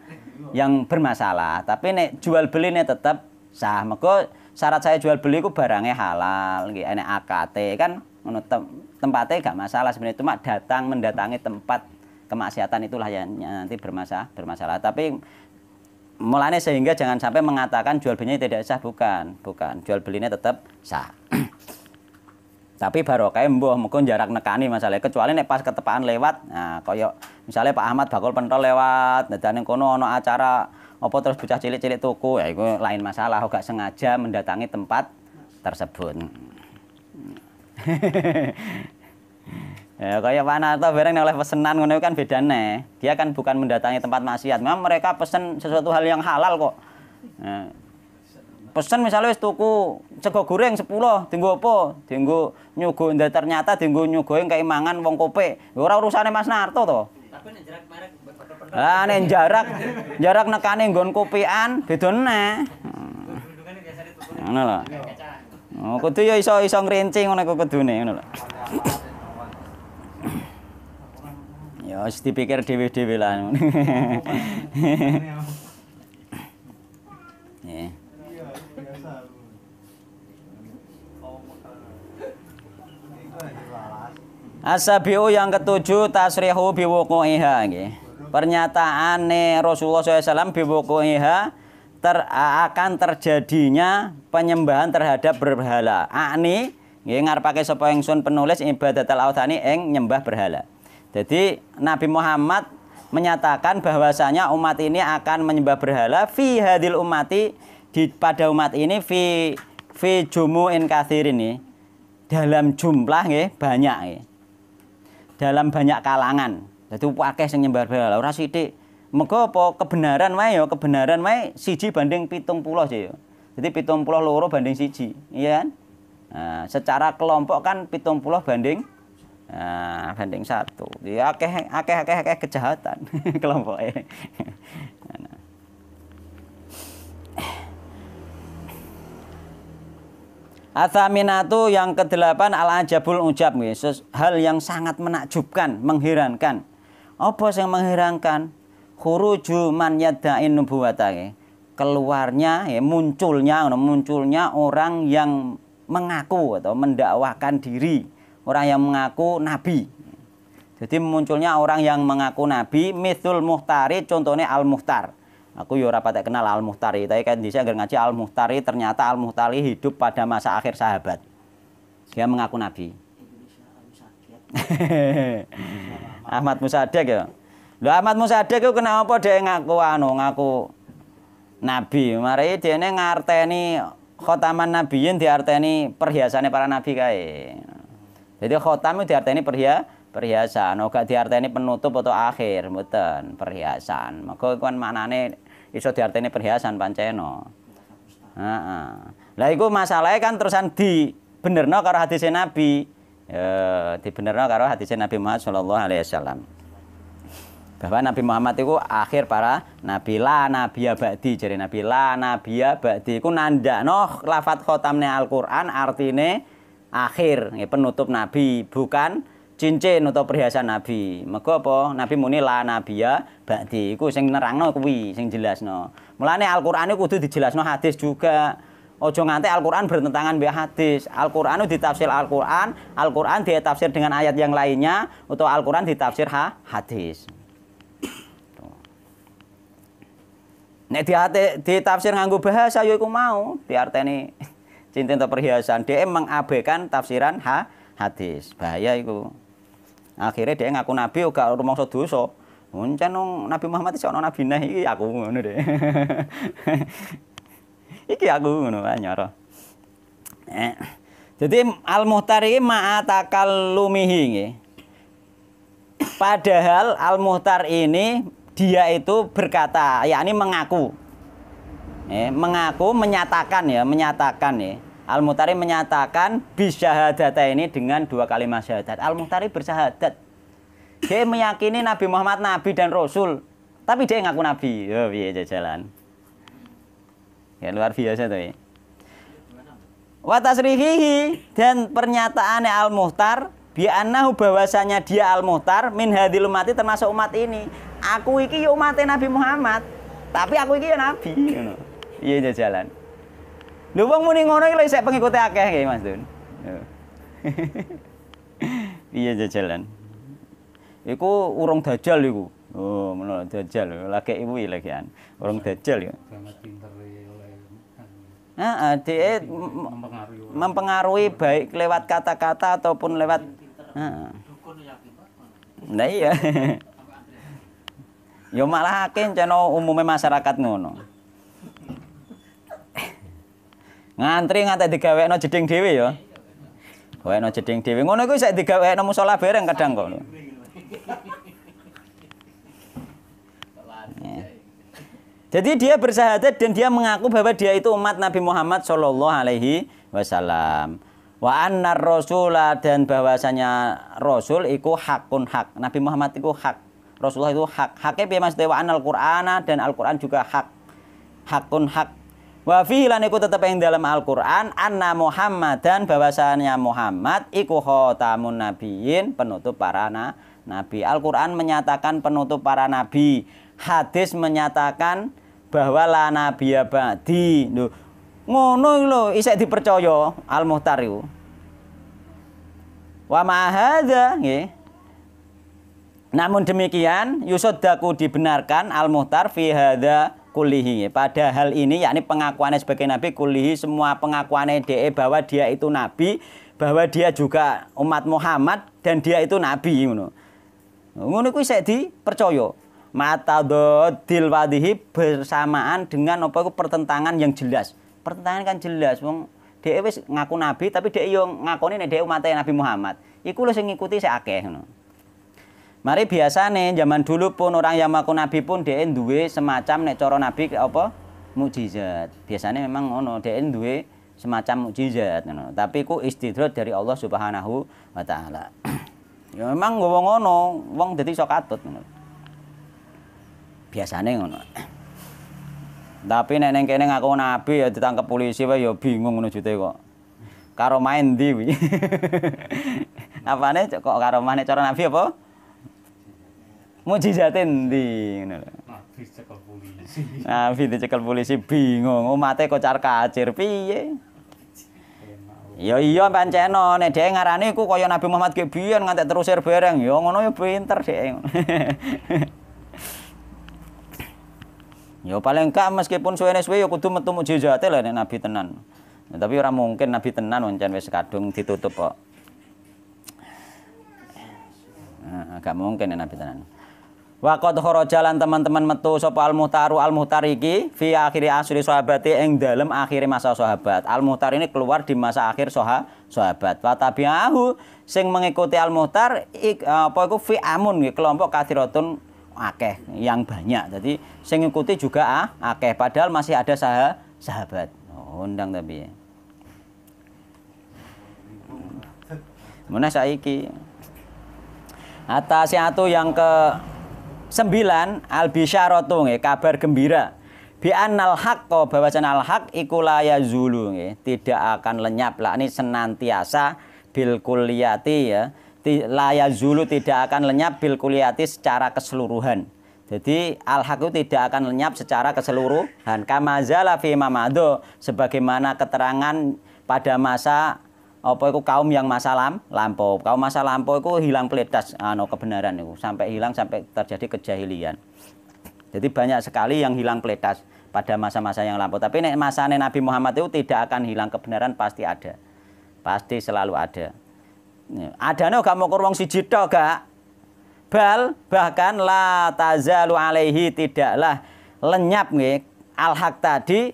Speaker 1: yang bermasalah tapi nih jual beli nih tetap sah maka syarat saya jual beli ku barangnya halal gitu enak AKT kan tempatnya gak masalah sebenarnya cuma datang mendatangi tempat kemaksiatan itulah yang nanti bermasalah bermasalah tapi mulanya sehingga jangan sampai mengatakan jual belinya tidak sah bukan bukan jual belinya tetap sah tapi baru kayak mbuh mungkin jarak nekani masalah kecuali nih pas ketepaan lewat nah koyo misalnya Pak Ahmad bakul pentol lewat dan kono ono acara apa terus bocah cilik-cilik tuku ya itu lain masalah gak sengaja mendatangi tempat tersebut ya kayak panata bareng oleh pesenan ngono kan nih. dia kan bukan mendatangi tempat maksiat memang mereka pesen sesuatu hal yang halal kok ya. pesen misalnya wis tuku sego goreng 10 tunggu apa tunggu nyugo ternyata dinggo nyugo keimangan wong kope ora urusane Mas Narto to tapi nek merek lah nek jarak jarak nekane nggon kopian beda neh. Ngono lho. Oh, kudu ya iso iso ngrincing ngono kok kudune ngono lho. Ya wis dipikir dhewe-dhewe lah. Ya. Asabiu yang ketujuh tasrihu biwuku'iha nggih nih Rasulullah SAW biwukuiha ter, akan terjadinya penyembahan terhadap berhala. Ani nggih ngarepake sapa ingsun penulis ibadatul authani ing nyembah berhala. Jadi Nabi Muhammad menyatakan bahwasanya umat ini akan menyembah berhala fi hadil umati di pada umat ini fi fi jumu'in kathir ini dalam jumlah nggih banyak nggih. Dalam banyak kalangan. Dadi akeh yang nyembah berhala orang sidik. Mereka apa kebenaran wae ya, kebenaran wae siji banding pitung puluh aja ya. Jadi pitung puluh loro banding siji, iya kan? Nah, secara kelompok kan pitung puluh banding nah, banding satu. Ya akeh akeh akeh akeh kejahatan kelompoknya. Nah, nah. Athaminatu yang kedelapan al ajabul ujab Yesus hal yang sangat menakjubkan, mengherankan apa yang mengherankan khuruju man yada'in nubuwatake keluarnya ya munculnya munculnya orang yang mengaku atau mendakwakan diri orang yang mengaku nabi jadi munculnya orang yang mengaku nabi mitul muhtari contohnya al muhtar aku yo rapat kenal al muhtari tapi kan bisa ngaji al muhtari ternyata al muhtari hidup pada masa akhir sahabat dia mengaku nabi Ahmad Musadek ya. Lho Ahmad Musadek itu kenapa dia ngaku anu ngaku nabi. Mari dia ini ngarteni khotaman Nabiin diarteni perhiasannya para nabi kae. Jadi khotam itu diarteni perhia perhiasan, oga diarteni penutup atau akhir, mboten perhiasan. Maka mana maknane iso diarteni perhiasan panceno. Heeh. Lah iku masalahnya kan terusan di benerno karo hadisnya Nabi. Ya, dibenerno karo hadisnya Nabi Muhammad Shallallahu alaihi wasallam. Bahwa Nabi Muhammad itu akhir para nabi la nabi abadi jadi nabi la nabi abadi ku noh lafat khotamne Al-Qur'an artinya akhir penutup nabi bukan cincin atau perhiasan nabi. Mego apa nabi muni la nabi ya ba'di iku sing nerangno kuwi sing Alquran Mulane Al-Qur'an kudu noh hadis juga. Ojo nganti Al-Qur'an bertentangan dengan hadis. Al-Qur'an ditafsir Al-Qur'an, Al-Qur'an ditafsir dengan ayat yang lainnya atau Al-Qur'an ditafsir ha hadis. Nek di ditafsir nganggu bahasa ya iku mau diarteni cinta atau perhiasan. Dia mengabaikan tafsiran ha hadis. Bahaya itu Akhirnya dia ngaku nabi uga rumangsa dosa. Muncen Nabi Muhammad itu ana nabi nahi aku ngono deh. iki aku ngono kan eh. jadi al muhtar iki ma'atakal lumihi nggih padahal al muhtar ini dia itu berkata yakni mengaku eh, mengaku menyatakan ya menyatakan ya al muhtari menyatakan bisyahadata ini dengan dua kalimat syahadat al muhtari bersyahadat dia meyakini Nabi Muhammad Nabi dan Rasul tapi dia ngaku Nabi oh iya jalan Ya luar biasa tuh ya. Wa tasrihihi dan pernyataannya al-muhtar bi annahu bahwasanya dia al-muhtar min hadil umati termasuk umat ini. Aku iki ya umatnya Nabi Muhammad, tapi aku iki ya nabi ngono. Iya, iya jalan. Lho wong muni ngono iki lho isek akeh nggih Mas Dun. Iya jajalan. Iya, iku urung dajal iku. Oh, menawa dajal lagi ibu an Urung dajal ya. Sangat pinter. Nah, dia eh, mempengaruhi, mempengaruhi baik lewat kata-kata ataupun lewat. Nah, nah iya. Yo malah akin ceno umumnya masyarakat ngono. Ngantri nganti digawekno jeding yo. Gawe no jeding dewi Ngono iku sik no musola bareng kadang kok. Jadi dia bersyahadat dan dia mengaku bahwa dia itu umat Nabi Muhammad Shallallahu Alaihi Wasallam. Wa anna rasulah dan bahwasanya rasul itu hakun hak. Nabi Muhammad itu hak. Rasulullah itu hak. Haknya pihak Mas Dewa anal Qur'ana dan Al-Qur'an juga hak. Hakun hak. Wa fi lan iku tetap yang dalam Al-Qur'an anna Muhammad dan bahwasanya Muhammad iku khatamun nabiin penutup para na nabi. Al-Qur'an menyatakan penutup para nabi. Hadis menyatakan bahwa la nabi ba'di. Lho, ngono lho isek dipercaya Al Muhtar iku. Wa ma hadza nggih. Namun demikian Daku dibenarkan Al Muhtar fi hadza kulihi pada hal ini yakni pengakuannya sebagai nabi kulihi semua pengakuannya de bahwa dia itu nabi bahwa dia juga umat Muhammad dan dia itu nabi ngono ngono kuwi isek dipercaya Mata matadodil wadihi bersamaan dengan apa itu pertentangan yang jelas pertentangan kan jelas wong dia wis ngaku nabi tapi dia yo ngakoni nek dia umat Nabi Muhammad iku lho sing ngikuti sik akeh mari biasa nih zaman dulu pun orang yang ngaku nabi pun dia duwe semacam nek coro nabi apa mujizat. biasanya memang ngono dia duwe semacam mujizat. no. tapi ku istidrat dari Allah Subhanahu wa taala ya memang ngono wong jadi sok atut ngono biasane ngono tapi nek neng kene ngaku nabi ya ditangkap polisi wae ya bingung ngono jute kok karo main ndi kuwi apane kok karo mane cara nabi apa mujizate ndi ngono nabi cekel polisi nabi dicekel polisi bingung umate kocar kacir piye Ya iya panceno nek dhek ngarani iku kaya Nabi Muhammad ki biyen ngantek terusir bareng ya ngono ya pinter dhek. Ya paling enggak meskipun suwene suwe ya kudu metu mujizate lah nek nabi tenan. Ya, tapi ora mungkin nabi tenan wancen wis kadung ditutup kok. Nah, agak mungkin nek nabi tenan. Waqat jalan teman-teman metu sapa al-muhtaru al-muhtar iki fi akhiri asri sahabati ing dalem akhiri masa sahabat. Al-muhtar ini keluar di masa akhir soha sahabat. Wa tabi'ahu sing mengikuti al-muhtar apa iku fi amun kelompok kathiratun akeh yang banyak jadi saya ngikuti juga ah, akeh padahal masih ada sah sahabat oh, undang tapi mana saya saiki atas satu yang ke sembilan al bisyaratu nggih kabar gembira bi annal haqqo bahwasan al haq iku la yazulu tidak akan lenyap lah ini senantiasa bil kulliyati ya layak zulu tidak akan lenyap bil kuliati secara keseluruhan. Jadi al-haq tidak akan lenyap secara keseluruhan. Kamazala fi mamado sebagaimana keterangan pada masa apa itu kaum yang masa lam, lampau. Kaum masa lampau itu hilang pelitas ano, kebenaran itu sampai hilang sampai terjadi kejahilian. Jadi banyak sekali yang hilang pelitas pada masa-masa yang lampau. Tapi nek masane Nabi Muhammad itu tidak akan hilang kebenaran pasti ada. Pasti selalu ada. Iya. Adane gak mau wong siji tok gak. Bal bahkan la tazalu alaihi tidaklah lenyap nih alhak tadi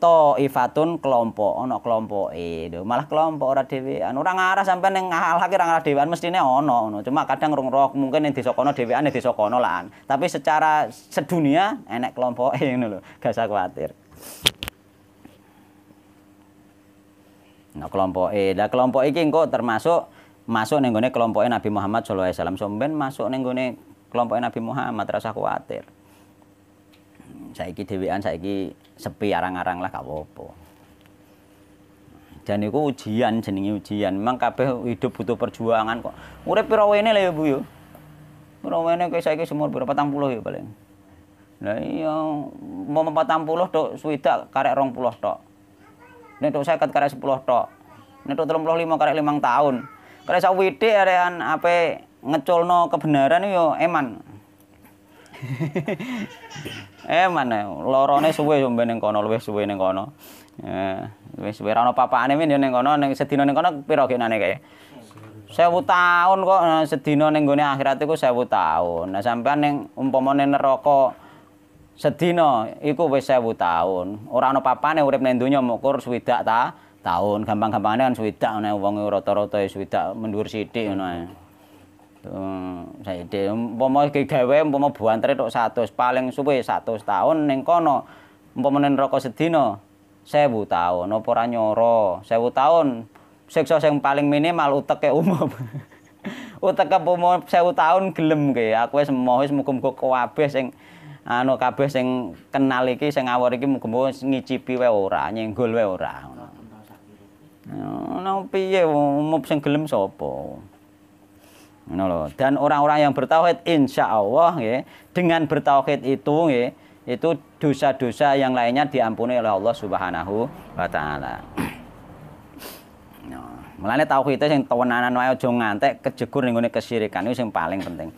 Speaker 1: tadi ifatun kelompok ono kelompok itu e, malah kelompok ora dhewean orang ngarah sampai neng alhak hak ora ngarah dhewean mestine ono ono cuma kadang rong rok mungkin yang disokono dewi dhewean yang desa lah tapi secara sedunia enek kelompok e, ngono lho gak usah khawatir Nah, kelompok E. Nah, kelompok E engko termasuk masuk ning kelompok E Nabi Muhammad sallallahu alaihi wasallam. Somben masuk ning kelompok E Nabi Muhammad rasa kuatir. Saiki saya saiki sepi arang-arang lah gak apa-apa. Dan itu ujian jenenge ujian. Memang kabeh hidup butuh perjuangan kok. Urip pira wene lah ya Bu ya. Pira wene kowe saiki umur pira 40 ya paling. Lah iya mau 40 tok swidak karek 20 tok. Nek saya kat karek 10 tok. Nek tok 35 karek 5 tahun. Karek sak widik arean ape ngeculno kebenaran yo eman. eman eh, lorone suwe yo ning kono luwih suwe ning kono. Eh, wis suwe ra ono papane men yo ning kono ning sedina ning kono pira genane kae? sewu tahun kok eh, sedina ning gone akhirat iku sewu tahun. Nah sampean ning umpamane neraka Sedina iku wis 1000 taun. Ora ana papane urip ning donya mukur swidak ta taun. Gampang-gampangane kan swidak ana wong e rata-rata ya swidak mendhuwur sithik ngono ae. Hmm, saiki umpama iki gawe umpama buantre tok 100 paling suwe 100 tahun ning kono umpama neraka sedina 1000 tahun apa ora nyoro 1000 tahun siksa sing paling minimal uteke umum uteke umpama 1000 tahun gelem ke aku wis moh wis muga-muga kabeh sing anu kabeh sing kenal iki sing ngawur iki muga ngicipi wae ora, nyenggol wae ora ngono. Ono piye umum sing gelem sapa? Ngono lho. Dan orang-orang yang bertauhid insyaallah nggih, dengan bertauhid itu nggih, itu dosa-dosa yang lainnya diampuni oleh Allah Subhanahu wa taala. Nah, mulane tauhid sing temenanan wae aja ngantek kejegur ning kesirikan itu sing paling penting.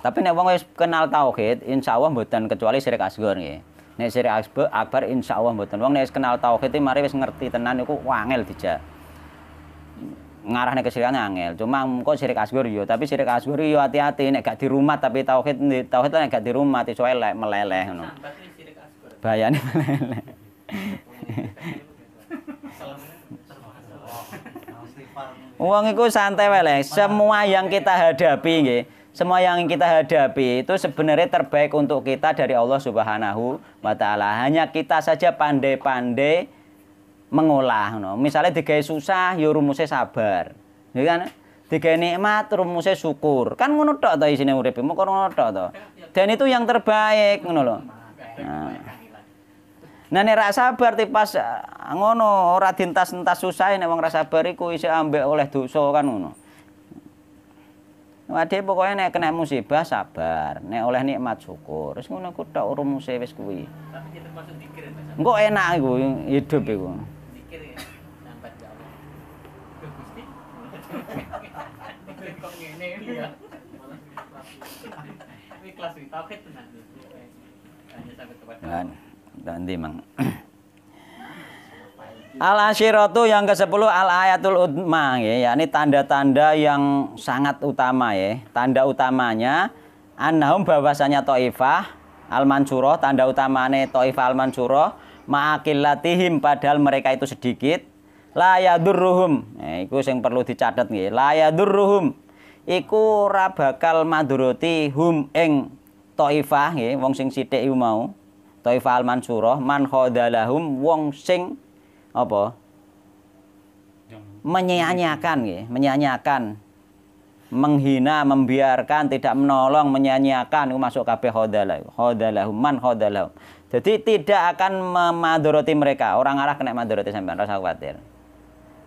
Speaker 1: Tapi nek wong wis kenal tauhid, insya Allah mboten kecuali syirik asghar nggih. Nek syirik asbe, akbar insya Allah mboten. Wong nek wis kenal tauhid mari wis ngerti tenan iku wangel dijak. Ngarahne kesirikan angel. Cuma kok syirik asghar yo, tapi syirik asghar yo hati-hati nek gak rumah, tapi tauhid tauhid nek gak dirumat iso elek meleleh ngono. Nah, Bayane meleleh. Uang itu santai wale. Semua yang kita hadapi gitu semua yang kita hadapi itu sebenarnya terbaik untuk kita dari Allah Subhanahu wa taala. Hanya kita saja pandai-pandai mengolah no. Misalnya digawe susah ya rumuse sabar. Ya kan? Digawe nikmat rumuse syukur. Kan ngono tok ta isine uripe, mung ngono tok to. Dan itu yang terbaik ngono lho. Nah. nah nek rasa sabar pas eh, ngono ora dintas-entas susah nek wong rasa sabar iku isih ambek oleh dosa kan ngono. Wade pokoknya nek kena musibah sabar, nek oleh nikmat syukur. Terus ngono ku tok urummu wis kuwi. Tapi Engko enak iku hidup iku. ya. ya Allah. Gusti. Kok ngene ya. tauhid tenan. Hanya sampai kepada. Dan, dan mang. Al asyiratu yang ke-10 al ayatul utma ya, yakni tanda-tanda yang sangat utama ya. Tanda utamanya annahum bahwasanya Taifah al mansurah tanda utamanya Taifah al mansurah ma'aqillatihim padahal mereka itu sedikit la yadurruhum. Nah, iku yang perlu dicatat nggih. La yadurruhum. Iku ora bakal maduroti hum ing Taifah nggih, wong sing sithik iku mau. Taifah al mansurah man khadalahum wong sing apa? menyanyiakan, nyiakan menyanyiakan, Menghina, membiarkan, tidak menolong, menyanyiakan nyiakan masuk kabeh hodala, hodala, man hodala. Jadi tidak akan memadoroti mereka. Orang arah kena madoroti sampai rasa khawatir.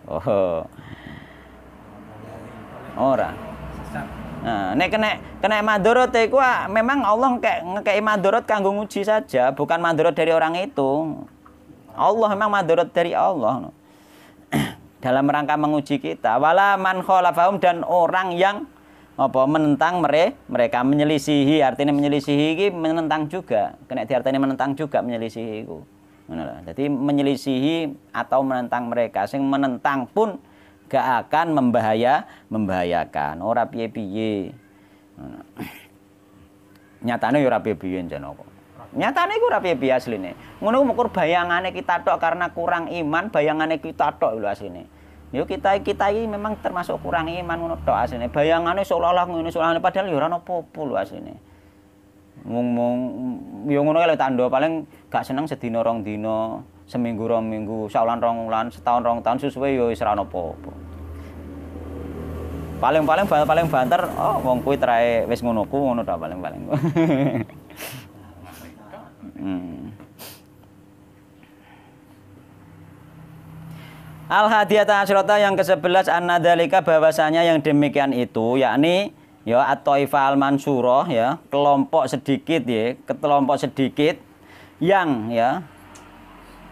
Speaker 1: Oh. orang, Nah, nek kena kena madorot ah, memang Allah kayak ngekei madorot kanggo nguji saja, bukan madorot dari orang itu. Allah memang madorot dari Allah dalam rangka menguji kita wala man khalafahum dan orang yang apa menentang mereka mereka menyelisihi artinya menyelisihi ini menentang juga kena diartinya menentang juga menyelisihi itu jadi menyelisihi atau menentang mereka sing menentang pun gak akan membahaya membahayakan ora piye-piye nyatane ora piye-piye jeneng Nyatane iku ora piye-piye asline. Ngono ku mukur bayangane kita tok karena kurang iman, bayangane kita tok lho asline. Yo ya kita kita ini memang termasuk kurang iman ngono tok asline. Bayangane seolah-olah ngono seolah padahal yo ya ora apa-apa lho asline. Mung mung yo ya ngono lho tandha paling gak seneng sedina rong dina, seminggu rong minggu, saulan rong wulan, setahun rong tahun susuwe yo wis ora apa-apa. Paling-paling paling banter oh wong kuwi trae wis ngono ku ngono tok paling-paling. Al hmm. Al hadiyata asyrota yang ke-11 annadzalika bahwasanya yang demikian itu yakni ya at taifa al-mansurah ya, kelompok sedikit ya, kelompok sedikit yang ya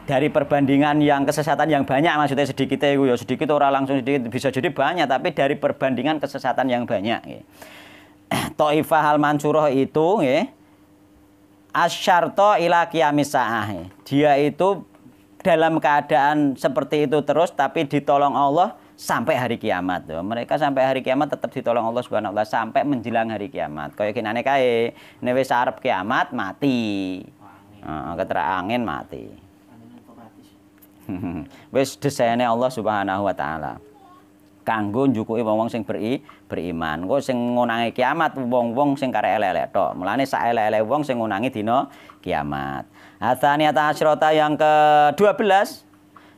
Speaker 1: dari perbandingan yang kesesatan yang banyak maksudnya ya itu ya sedikit ora langsung sedikit bisa jadi banyak tapi dari perbandingan kesesatan yang banyak ya. Taifah al-mansurah itu ya, asyarto ila kiamisah. Dia itu dalam keadaan seperti itu terus tapi ditolong Allah sampai hari kiamat tuh. Mereka sampai hari kiamat tetap ditolong Allah Subhanahu wa taala sampai menjelang hari kiamat. kau yakin aneh nek wis arep kiamat mati. Heeh, ketera angin mati. Wis desainnya Allah Subhanahu wa taala kanggo njukuki wong-wong sing beri, beriman. Engko sing ngonangi kiamat wong-wong sing kare elek-elek tok. Mulane sak elek-elek wong sing ngonangi dino kiamat. Atsani asyrota yang ke-12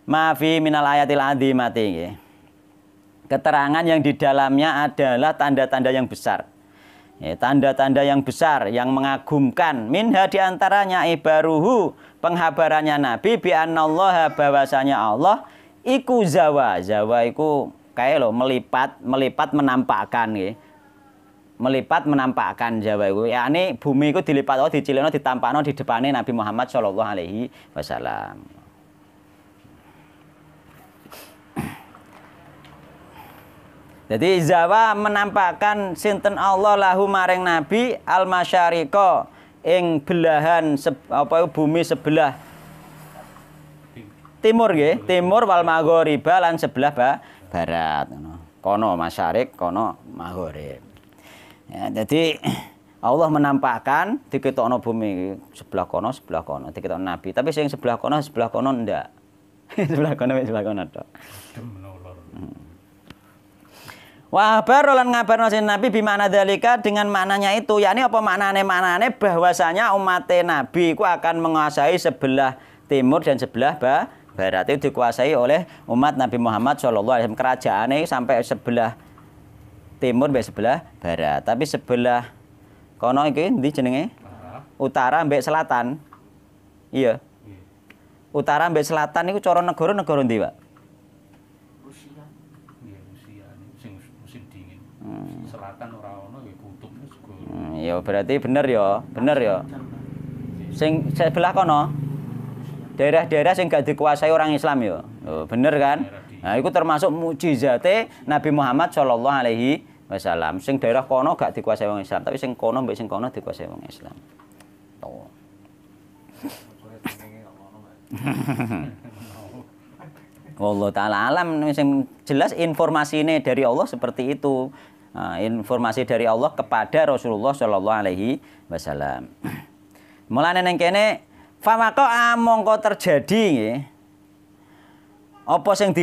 Speaker 1: mafi minal ayatil azimati nggih. Keterangan yang di dalamnya adalah tanda-tanda yang besar. tanda-tanda yang besar yang mengagumkan minha diantaranya ibaruhu penghabarannya Nabi bi Allah bahwasanya Allah iku zawa zawa iku kayak lo melipat melipat menampakkan gitu melipat menampakkan Jawa itu ya ini bumi itu dilipat oh dicileno ditampakno di depannya Nabi Muhammad Shallallahu Alaihi Wasallam jadi Jawa menampakkan sinten Allah lahu maring Nabi al masyariko ing belahan se, apa bumi sebelah timur nggih, timur wal magoriba lan sebelah ba, barat ngono. Kono masyarik, kono maghrib. Ya, jadi Allah menampakkan kita diketokno bumi sebelah kono, sebelah kono, kita nabi. Tapi sing sebelah kono, sebelah kono ndak. sebelah kono, sebelah kono tok. Hmm. Wah abar lan ngabar Nabi bimana dalika dengan maknanya itu yakni apa maknane maknane bahwasanya umat Nabi ku akan menguasai sebelah timur dan sebelah barat barat itu dikuasai oleh umat Nabi Muhammad saw kerajaan ini sampai sebelah timur sampai sebelah barat tapi sebelah kono itu di jenenge utara sampai selatan iya, iya. utara sampai selatan itu coro negara negara di pak Rusia iya, Rusia musim dingin hmm. selatan ya hmm, ya berarti bener ya bener ya iya. sing sebelah kono daerah-daerah yang gak dikuasai orang Islam ya. Oh, bener kan? Nah, itu termasuk mujizate Nabi Muhammad Shallallahu alaihi wasallam. Sing daerah kono gak dikuasai orang Islam, tapi sing kono mbek sing kono dikuasai orang Islam. Tuh. Allah taala alam yang jelas informasinya dari Allah seperti itu. Nah, informasi dari Allah kepada Rasulullah Shallallahu alaihi wasallam. Mulane neng kene Famako amongko ah, terjadi nggih. Apa sing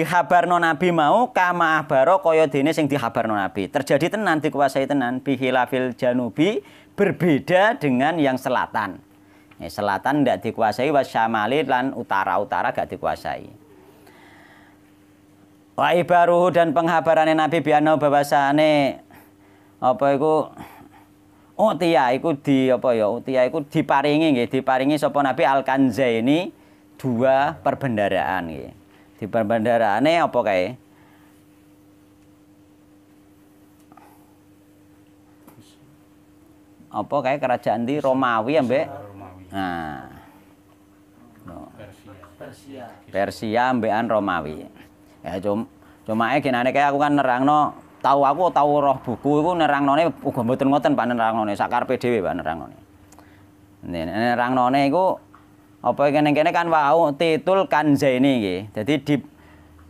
Speaker 1: no Nabi mau kama abaro kaya dene sing no Nabi. Terjadi tenan dikuasai tenan bihilafil janubi berbeda dengan yang selatan. Ya, selatan tidak dikuasai wasyamali lan utara-utara gak dikuasai. Wa ibaruhu dan penghabarannya Nabi Biano bahwasane apa itu? Utiya iku di apa ya? Utiya iku diparingi nggih, diparingi sapa Nabi al ini dua perbendaraan nggih. Di perbendaraane apa kae? apa kayak kerajaan di Romawi ambek ya, nah no. Persia Persia ambekan Romawi ya cuma cuma eh gini kayak aku kan nerang no tahu aku tahu roh buku itu nerang nerangnone uga mboten ngoten Pak PDB sak nerang dhewe Pak nerang Nerangnone itu apa kene-kene kan wau titul kanzaini gitu jadi di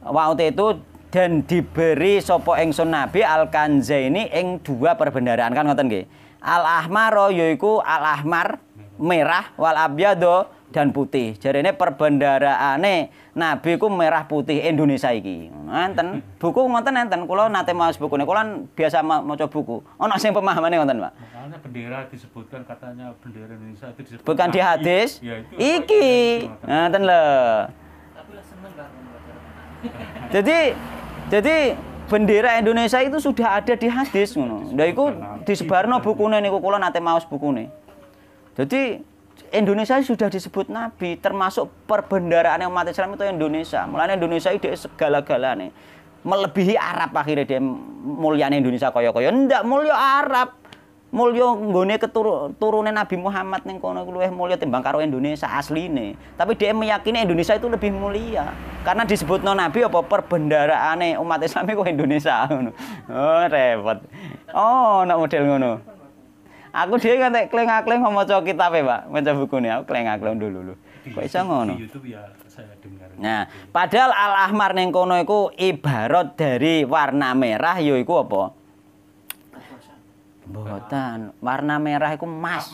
Speaker 1: wau itu dan diberi sopo ingsun Nabi al kanzaini ing dua perbendaraan kan ngoten nggih. Al ahmar yaiku al ahmar merah wal abyado dan putih. Jadi ini perbendaraane Nabi ku merah putih Indonesia ini Nanten buku ngoten nanten. kalau nate mau buku nih Kula biasa mau coba buku. oh yang pemahaman nih nonton Pak. Makanya bendera disebutkan katanya bendera Indonesia itu disebutkan Bukan di hadis. Ya, itu iki. nanten lho. Jadi jadi bendera Indonesia itu sudah ada di hadis ngono. itu iku disebarno bukune niku kula nate maos nih jadi Indonesia sudah disebut Nabi, termasuk perbendaraan umat Islam itu Indonesia. Mulanya Indonesia itu segala-galanya. Melebihi Arab akhirnya dia mulianya Indonesia koyo koyo Ndak mulia Arab. Mulia nggone keturunan Nabi Muhammad ning kono luwih mulia timbang karo Indonesia asli nih. Tapi dia meyakini Indonesia itu lebih mulia. Karena disebut non Nabi apa perbendaraan umat Islam itu Indonesia Oh repot. Oh, nak model ngono aku dhewe ngantek kling-akling maca kitabe, ya, Pak. Maca bukune aku kling keling dulu lho. Kok bisa ngono? Di YouTube ya saya dengar. Nah, padahal al-ahmar neng kono ibarat dari warna merah yaiku apa? Boten. Warna merah itu emas.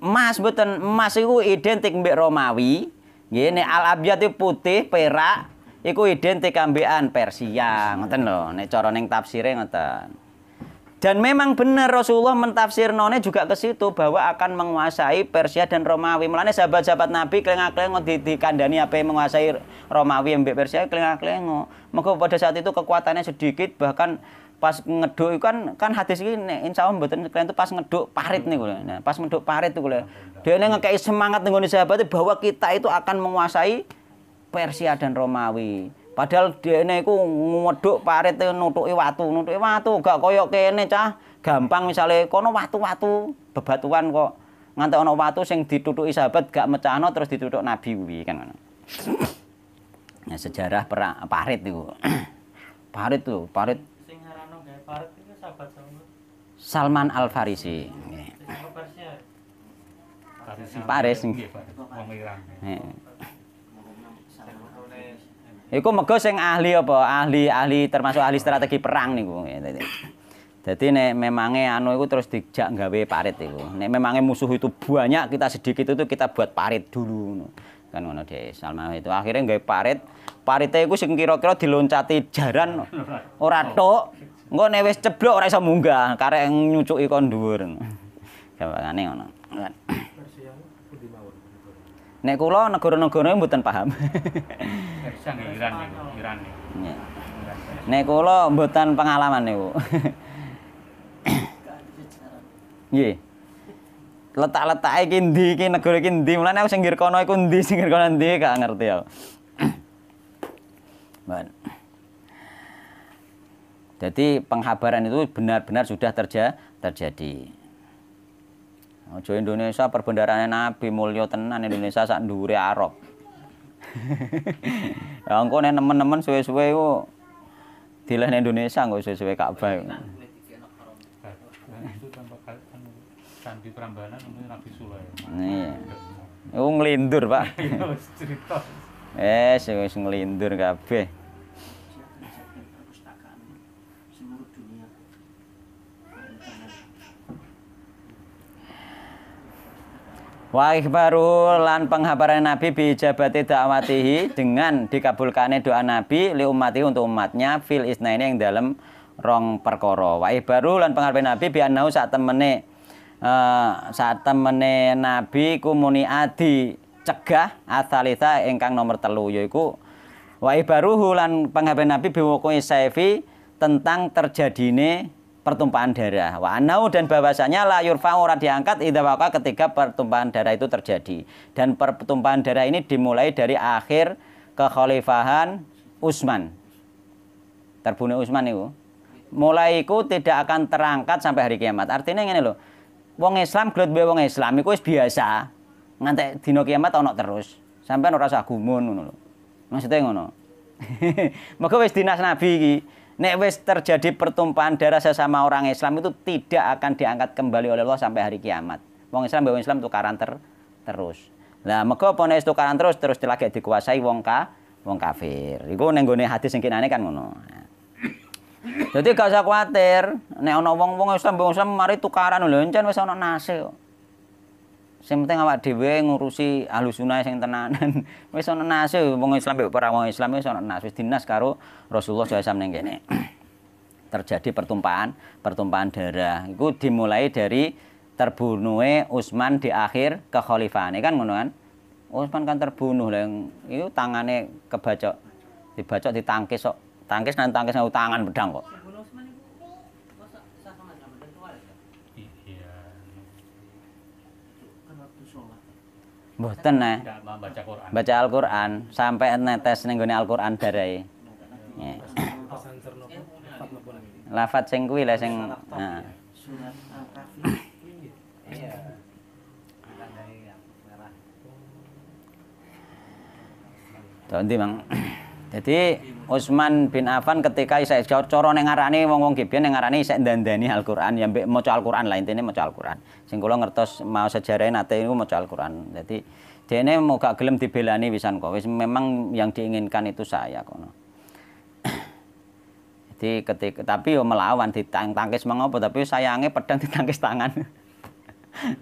Speaker 1: Emas buatan Emas itu identik mbak Romawi. Gini al-abyad itu putih, perak iku identik ambian Persia, ngoten loh, Nek cara neng tafsirnya ngoten. Dan memang benar Rasulullah mentafsir none juga ke situ bahwa akan menguasai Persia dan Romawi. Mulane sahabat-sahabat Nabi kelengak kelengo di, di kandani apa yang menguasai Romawi B Persia kelengak kelengo Maka pada saat itu kekuatannya sedikit bahkan pas ngeduk kan kan hadis ini nih, insya Allah mboten kalian tuh pas ngeduk parit nih gue nah, pas ngeduk parit tuh gue dia ini ngekei semangat nih sahabat bahwa kita itu akan menguasai Persia dan Romawi Padahal dene iku ngwedhuk parit eh, nutuki watu, nutuki watu gak kaya kene cah. Gampang misalnya kono watu-watu bebatuan kok nganti ana watu sing ditutuki sahabat gak mecahno terus ditutuk nabi kuwi kan ngono. Nah, sejarah perang parit itu. parit tuh, parit. Sing ngarano gawe parit iku sahabat Salman. Salman Al Farisi. Nggih. Paris. Paris. Wong Iran. Heeh. Iku mego sing ahli apa? Ahli ahli termasuk ahli strategi perang niku. Jadi nek memangnya anu itu terus dijak nggawe parit itu. Nek memangnya musuh itu banyak kita sedikit itu kita buat parit dulu. Kan ngono deh salma itu akhirnya nggawe parit. Paritnya itu sing kira-kira diloncati jaran ora tok. Engko nek wis ceblok ora iso munggah karek nyucuki kon dhuwur. Gampangane ngono. Nek kula negara-negara mboten paham. Iran niku, Iran niku. Nek kula mboten pengalaman niku. Nggih. Letak-letake iki ndi iki negara iki ndi? Mulane aku sing kono iku ndi, sing kono ndi gak ngerti aku. Ban. Jadi penghabaran itu benar-benar sudah terja terjadi. Ojo Indonesia perbendaraannya Nabi Mulio tenan Indonesia sak ndure Arab. ya engko nek nemen-nemen suwe-suwe yo dilehne Indonesia engko suwe-suwe Ka'bah. Nah, Candi Prambanan Nabi Sulaiman. Iya. Ya. nglindur, Pak. Iya, cerita. Eh, wis ngelindur kabeh. Wa ikhbaru lan penghabaran Nabi bi ijabati dakwatihi dengan dikabulkannya doa Nabi li umati untuk umatnya fil isnaini yang dalam rong perkara. Wa ikhbaru lan penghabaran Nabi bi annahu saat temene uh, saat temene Nabi kumuni adi cegah asalita ingkang nomor telu yaiku wa ibaruhu lan penghabaran Nabi bi wuqui tentang terjadine pertumpahan darah. Wa anau dan bahwasanya la yurfa ora diangkat idza waqa ketika pertumpahan darah itu terjadi. Dan pertumpahan darah ini dimulai dari akhir kekhalifahan Utsman. Terbunuh Utsman itu. Mulai itu tidak akan terangkat sampai hari kiamat. Artinya ngene lho. Wong Islam gelut wong Islam iku wis biasa. Nganti dino kiamat ono terus. Sampai ora usah gumun ngono lho. Maksudnya ngono. Maka wis dinas Nabi iki. Nek wis terjadi pertumpahan darah sesama orang Islam itu tidak akan diangkat kembali oleh Allah sampai hari kiamat. Wong Islam bawa Islam tukaran ter terus. Lah mega apa nek tukaran terus terus dilagek dikuasai wong ka wong kafir. Iku ning gone hadis sing kinane kan ngono. Jadi gak usah khawatir, nek ana wong-wong Islam wong Islam mari tukaran lho, encen wis ana kok sing penting awak dhewe ngurusi ahlus sunnah sing tenanan. Wis ana nas eh, wong Islam mbek para wong Islam wis ana nas wis dinas karo Rasulullah SAW ning kene. Terjadi pertumpahan, pertumpahan darah. itu dimulai dari terbunuhnya Utsman di akhir kekhalifahan. Kan ngono kan? Utsman kan terbunuh lah itu tangannya kebacok. Dibacok ditangkis kok. Tangkis nanti tangkis nang tangan bedang kok. Mboten nah. Baca Quran. Baca Al-Qur'an sampai netes ning gone Al-Qur'an barai. Iya. Lafat sing kuwi lah sing heeh. Tuh, ya. iya. iya. ya, Mang. Jadi Utsman bin Affan ketika isek coro ning ngarane wong-wong Gibeon nengarani ngarane dan dandani Al-Qur'an yang mau mau Al-Qur'an lah intine mau Al-Qur'an. singkulo ngertos mau sejarah nate mau mau Al-Qur'an. jadi dene mau gak gelem dibelani wisan kok. Wis memang yang diinginkan itu saya kono. Jadi ketika tapi yo melawan tangkis mengapa tapi sayangnya pedang ditangkis tangan.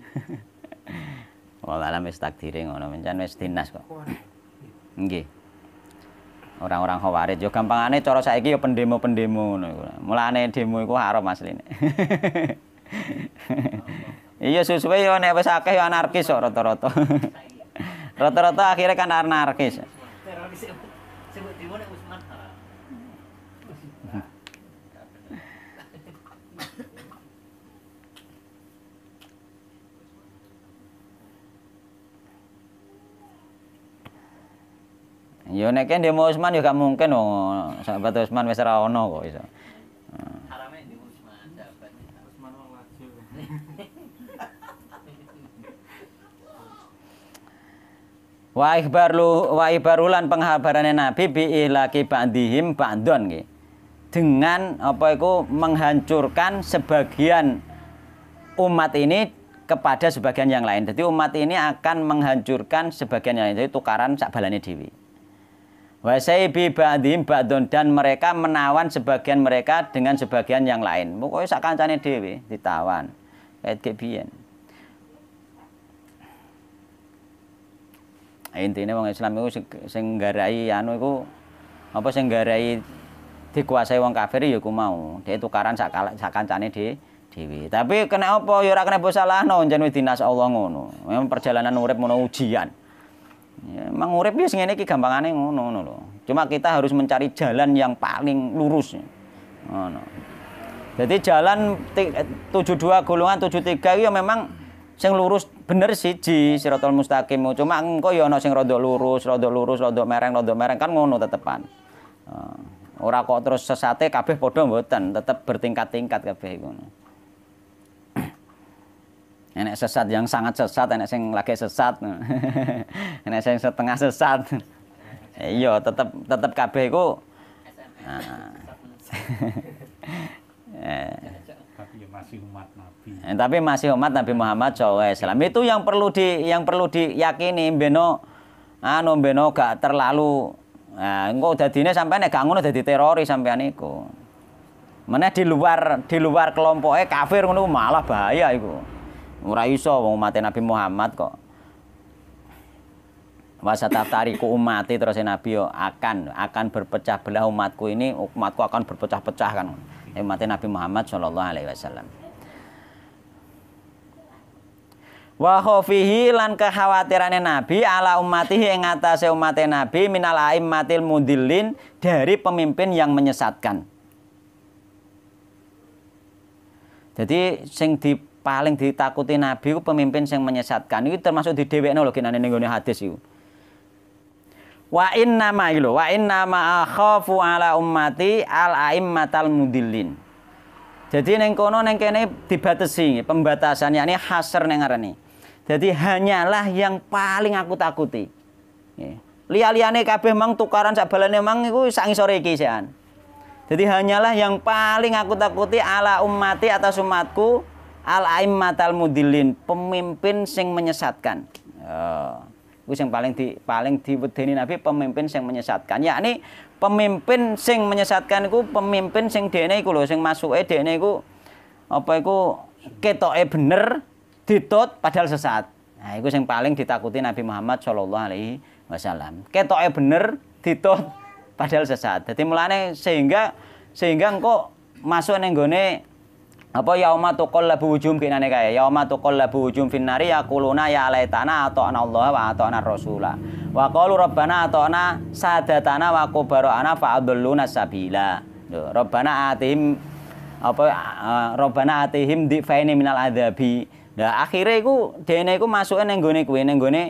Speaker 1: Walalam wis takdire ngono, mencan wis dinas kok. Nggih orang-orang khawarij yo gampangane cara saiki yo pendemo-pendemo ngono Mulane demo iku haram asline. iya susuwe yo nek wis akeh yo anarkis kok rata-rata. Rata-rata akhirnya kan anarkis. Ya nek demo Usman ya gak mungkin wong sahabat Usman wis ora ono kok iso. Harame demo Usman barulan penghabarannya Nabi bi ilaki ba'dihim ba'don nggih. Dengan apa itu menghancurkan sebagian umat ini kepada sebagian yang lain. Jadi umat ini akan menghancurkan sebagian yang lain. Jadi tukaran sak balane dewi. Wasaibi ba'dhim ba'dun dan mereka menawan sebagian mereka dengan sebagian yang lain. Pokoke sak kancane dhewe ditawan. Kait ke Intinya Intine wong Islam itu sing nggarai anu iku apa sing nggarai dikuasai wong kafir ya ku mau. Dia tukaran sak sak kancane dhewe. Dewi. Tapi kena apa? Ya ora kena bosalahno, jan wis dinas Allah ngono. Memang perjalanan urip ngono ujian. Ya, emang urip ya iki gampangane ngono ngono lho. Cuma kita harus mencari jalan yang paling lurus. Ngono. Jadi jalan 72 eh, golongan 73 iki ya memang sing lurus bener siji siratal mustaqim. Cuma engko ya ana sing rada lurus, rada lurus, rada mereng, rada mereng kan ngono tetepan. Eh, ora kok terus sesate kabeh padha mboten, tetep bertingkat-tingkat kabeh iku enek sesat yang sangat sesat enek sing lagi sesat enek sing setengah sesat iya tetep tetep kabeh iku ah. eh. tapi ya masih umat Nabi. Eh, tapi masih umat Nabi Muhammad ya SAW. Itu yang perlu di yang perlu diyakini beno anu beno gak terlalu Nah, engko dadine sampean nek gak ngono dadi teroris sampean iku. Meneh di luar di luar kelompoke kafir ngono malah bahaya iku. Ora iso wong umat Nabi Muhammad kok. Wasataftariku umati terus Nabi yo akan akan berpecah belah umatku ini umatku akan berpecah-pecah kan. Umat Nabi Muhammad Shallallahu alaihi wasallam. Wa khofihi lan kekhawatirannya Nabi ala ummatihi ing atase umat Nabi minal aimmatil mudillin dari pemimpin yang menyesatkan. Jadi sing di paling ditakuti nabi ku pemimpin yang menyesatkan. itu termasuk di dhewekno lho kinane ning hadis itu. Wa in nama ilo, wa in nama akhafu ala ummati al aimmatal mudilin Jadi neng kono neng kene dibatasi pembatasan yakni hasr neng arane. Jadi hanyalah yang paling aku takuti. Lia-liane kabeh mang tukaran sak balane mang iku sangi sore iki Jadi hanyalah yang paling aku takuti ala ummati atas umatku al aimmatal mudilin pemimpin sing menyesatkan oh. Itu yang paling di paling diwedeni Nabi pemimpin sing menyesatkan. Yakni pemimpin sing menyesatkan iku pemimpin sing dene iku lho sing masuke dene iku apa iku ketoke bener ditut padahal sesat. Nah, iku sing paling ditakuti Nabi Muhammad sallallahu alaihi wasallam. Ketoke bener ditut padahal sesat. Jadi mulane sehingga sehingga engko masuk ning gone apa yauma tuqallabu wujuhum kinane ya yauma tuqallabu wujuhum finnari yaquluna ya laitana ata'na Allah wa ata'na rasula wa qalu rabbana ata'na sadatana wa kubarana fa'adalluna sabila Duh, rabbana atihim apa uh, rabbana atihim difaini minal adzabi nah akhirnya iku dene iku masuknya ning gone bongseng ning gone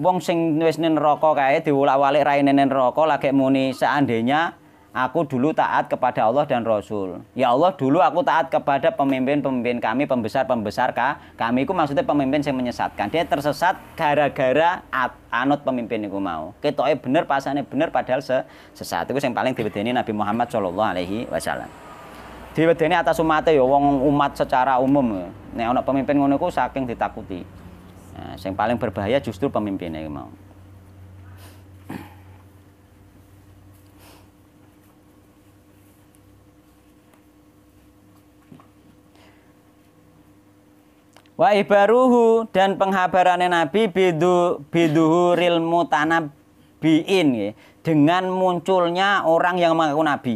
Speaker 1: wong sing wis rokok kae diwolak-walik raine neraka lagi muni seandainya Aku dulu taat kepada Allah dan Rasul. Ya Allah, dulu aku taat kepada pemimpin-pemimpin kami, pembesar-pembesar kami. Iku maksudnya pemimpin yang menyesatkan. Dia tersesat gara-gara anut pemimpin itu mau. Ketoke bener, pasane bener padahal se sesat. itu yang paling diwedeni Nabi Muhammad Shallallahu alaihi wasallam. Diwedeni atas umatnya, ya wong umat secara umum. Nek anak pemimpin ngono saking ditakuti. Nah, yang paling berbahaya justru pemimpinnya itu mau. Wa ibaruhu dan penghabarannya Nabi bidu biduhuril mutanabbiin ya. dengan munculnya orang yang mengaku nabi.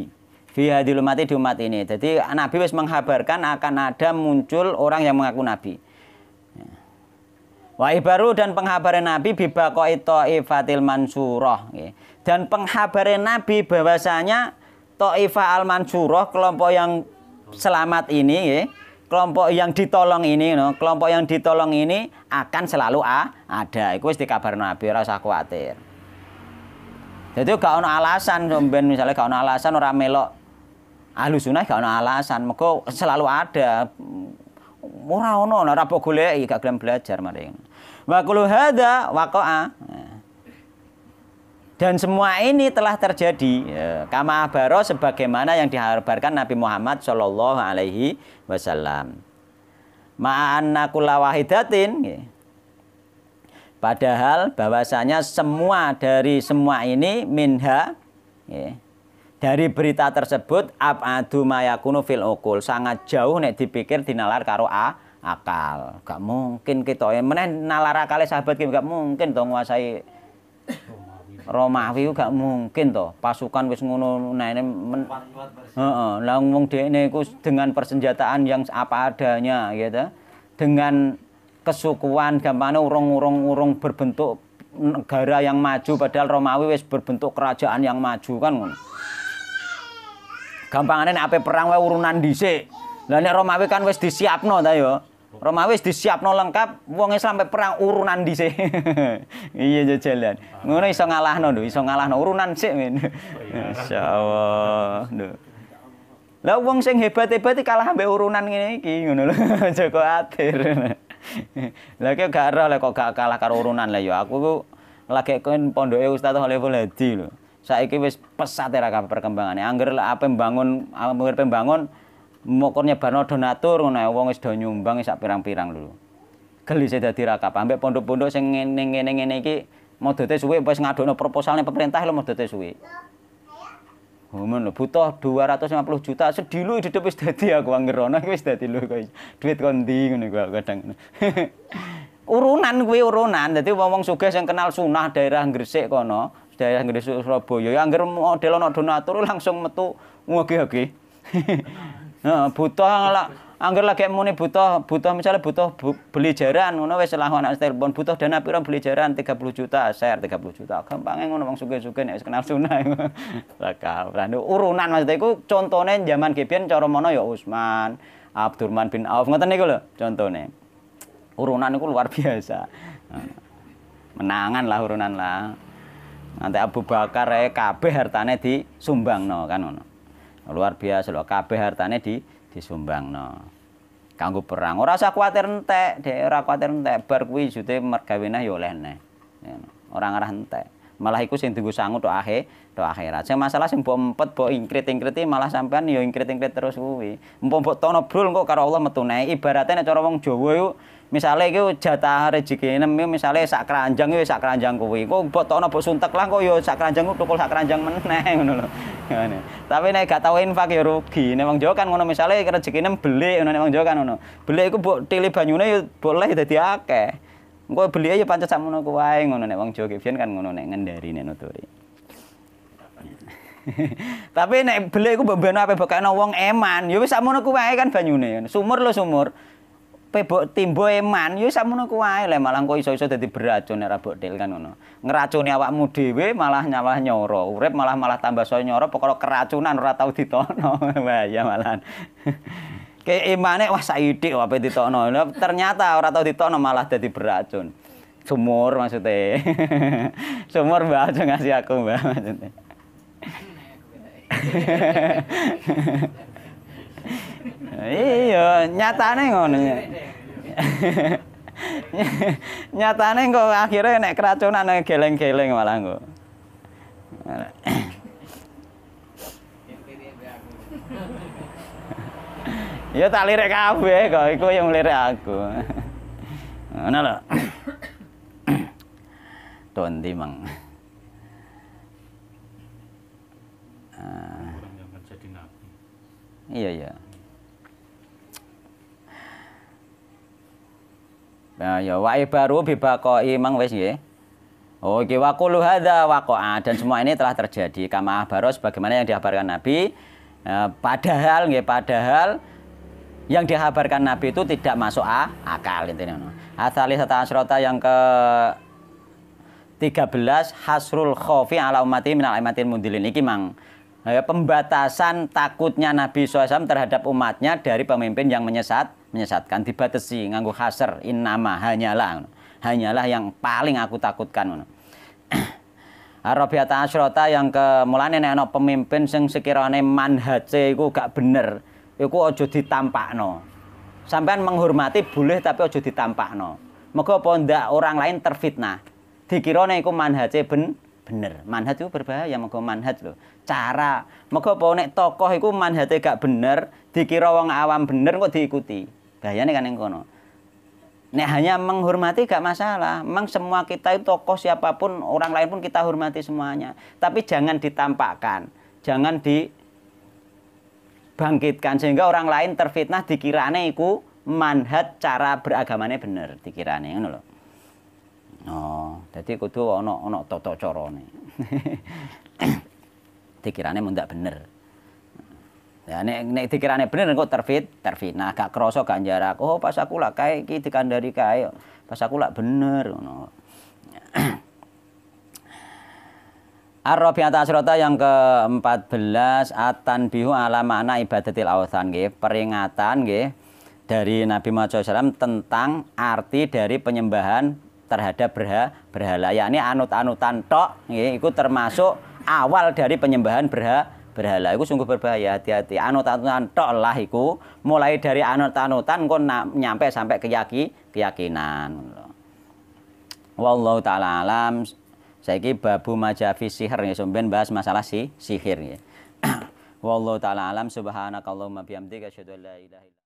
Speaker 1: Fi hadil umati di umat ini. Jadi Nabi wis menghabarkan akan ada muncul orang yang mengaku nabi. Ya. Wa ibaru dan penghabaran Nabi bibakoi ta'ifatil mansuroh. Ya. dan penghabaran Nabi bahwasanya ta'ifah al mansurah kelompok yang selamat ini kelompok yang ditolong ini no, kelompok yang ditolong ini akan selalu a, ada. itu wis dikabarno Nabi ora usah kuwatir. Jadi gak ono alasan ben misalnya gak ono alasan orang melok ahlu sunnah gak ono alasan, mergo selalu ada. Ora ono ora pok goleki gak gelem belajar maring. Wa kullu hadza waqa'a. Dan semua ini telah terjadi ya, kama abaro sebagaimana yang diharbarkan Nabi Muhammad Shallallahu Alaihi Wasallam. ma'anakulah wahidatin. Ya. Padahal bahwasanya semua dari semua ini minha ya. dari berita tersebut abadu mayakunu fil okul sangat jauh nek dipikir dinalar karo a akal. Gak mungkin kita gitu. meneh nalar akale sahabat kita gak mungkin to nguasai Romawi gak mungkin toh pasukan wis ngono nene nah heeh lah wong dekne dengan persenjataan yang apa adanya gitu dengan kesukuan gampangnya urung-urung urung berbentuk negara yang maju padahal Romawi wis berbentuk kerajaan yang maju kan ngono gampangane nek ape perang wae urunan dhisik lah nek Romawi kan wis disiapno ta ya Romawi wis disiapno lengkap, wong Islam sampai perang urunan di dhisik. iya jajalan. Iya, ngono iso ngalahno lho, iso ngalahno urunan sik men. Masyaallah. Lah wong sing hebat-hebat iki kalah ambek urunan ngene iki ngono lho. Joko atir. Lah kok gak roh kok gak kalah karo urunan lah ya. Aku ku lagi kon pondoke Ustaz Khaliful Hadi lho. Saiki wis pesat era perkembangannya. Angger lah apa mbangun, angger pembangun, mokor nyebano donatur ngono wong wis do nyumbang sak pirang-pirang lho. saya dadi rakap ambek pondok-pondok sing ngene-ngene iki modote suwe wis ngadokno proposalnya pemerintah lho modote suwe. Ngono lho butuh 250 juta sedih lho hidup wis dadi aku anggerono wis dadi lho kok. Duit kon ndi ngono gua kadang. urunan kuwi urunan dadi wong-wong sugih sing kenal sunah daerah Gresik kono daerah Gresik Surabaya ya anggere model donatur langsung metu ngegi-egi Nah, butuh lah angger lagi muni butuh butuh misalnya butuh bu, beli jaran ngono wis lah anak telepon butuh dana pira beli jaran puluh juta share puluh juta gampangnya ngono wong suke suke nek wis kenal sunah lakawan urunan maksudnya iku contone zaman Gibian cara mono ya Usman Abdurman bin Auf ngoten niku lho contone urunan itu luar biasa menangan lah urunan lah nanti Abu Bakar eh kabeh hartane no kan ngono luar biasa loh kabeh hartane di disumbang no, kanggo perang ora usah kuwatir entek dhek ora kuwatir entek bar kuwi jute mergawe neh ya oleh neh ya, ora ngarah entek malah iku sing duwe sangu tok akhir tok akhirat sing masalah sing mbok empet mbok ingkrit-ingkrit malah sampean yo ingkrit-ingkrit terus kuwi mbok mbok tono brul kok karo Allah metu nae ibarate cara wong jowo yo misale iki jatah rezeki nem misalnya sak keranjang yo sak keranjang kuwi kok mbok tono mbok suntek lah kok yo sak keranjang kok tukul sak keranjang meneng ngono lho tapi nih gak tau infak ya rugi nih wong jowo kan ngono misale rezekine beli ngono nek wong jowo kan ngono beli iku mbok tili banyune yo boleh dadi akeh Engko beli aja pancet sakmono ku ngono nek wong Jawa kan ngono nek ngendari nek nuturi. Tapi nek beli iku bebeno ape bekakno wong eman, ya wis sakmono ku wae kan banyune. Sumur lo sumur. Pebok timbo eman, ya sakmono ku le malah kok iso-iso dadi beracun nek rabok del kan ngono. Ngeracuni awakmu dhewe malah nyalah nyoro, urip malah malah tambah saya nyoro Pokoknya keracunan ora tau ditono. Bahaya malahan. Kayak imane wah saidik apa ditokno. Ternyata ora tau ditokno malah jadi beracun. Sumur maksudnya. Sumur Mbak aja ngasih aku Mbak maksudnya. iya, nyatane ngono. nyatane kok akhirnya nek keracunan geleng-geleng malah kok. ya tak lirik kabeh kok iku yang lirik aku mana lho tuan mang ah. Iya iya. Nah, ya wae baru koi mang wis nggih. Oke, oh, wakulu hada wakoa dan semua ini telah terjadi Kamah baru sebagaimana yang diabarkan Nabi. Eh, padahal nggih padahal yang dihabarkan Nabi itu tidak masuk a, akal intinya. Asali serta asrota yang ke 13 hasrul khofi ala umati minal imatin mundilin iki mang eh, pembatasan takutnya Nabi SAW terhadap umatnya dari pemimpin yang menyesat menyesatkan dibatasi nganggu in innama hanyalah hanyalah yang paling aku takutkan Arabiata asyrota yang ke mulane nek pemimpin sing sekirane manhaje iku gak bener iku ditampak no, Sampean menghormati boleh tapi aja ditampakno. Mega apa ndak orang lain terfitnah. Dikirane iku manhaje ben bener. Manhaj itu berbahaya mega manhat lho. Cara mega apa nek tokoh iku manhaje gak bener, dikira wong awam bener kok diikuti. Bahayane kan ning kono. Nek hanya menghormati gak masalah. Memang semua kita itu tokoh siapapun, orang lain pun kita hormati semuanya. Tapi jangan ditampakkan, jangan di bangkitkan sehingga orang lain terfitnah dikirane iku manhat cara beragamannya bener dikirane ngono lho. Oh, dadi kudu ono ana tata carane. dikirane mundak bener. Ya nek nek dikirane bener kok terfit, terfit, gak krasa gak jarak. Oh, pas aku lak kae iki dikandari kae. Pas aku lah bener ngono. Ar-Rabi'ata Asyrota yang ke-14 Atan bihu ala makna ibadatil awasan nggih, peringatan nggih dari Nabi Muhammad SAW tentang arti dari penyembahan terhadap berha, berhala yakni anut-anutan tok nggih iku termasuk awal dari penyembahan berha, berhala iku sungguh berbahaya hati-hati anut-anutan tok lah iku mulai dari anut-anutan kon nyampe sampai keyaki, keyakinan wallahu taala alam saya kira babu majafi sihir ya sumben bahas masalah si sihir ya. Wallahu taala alam subhanakallahumma bihamdika asyhadu an la ilaha illa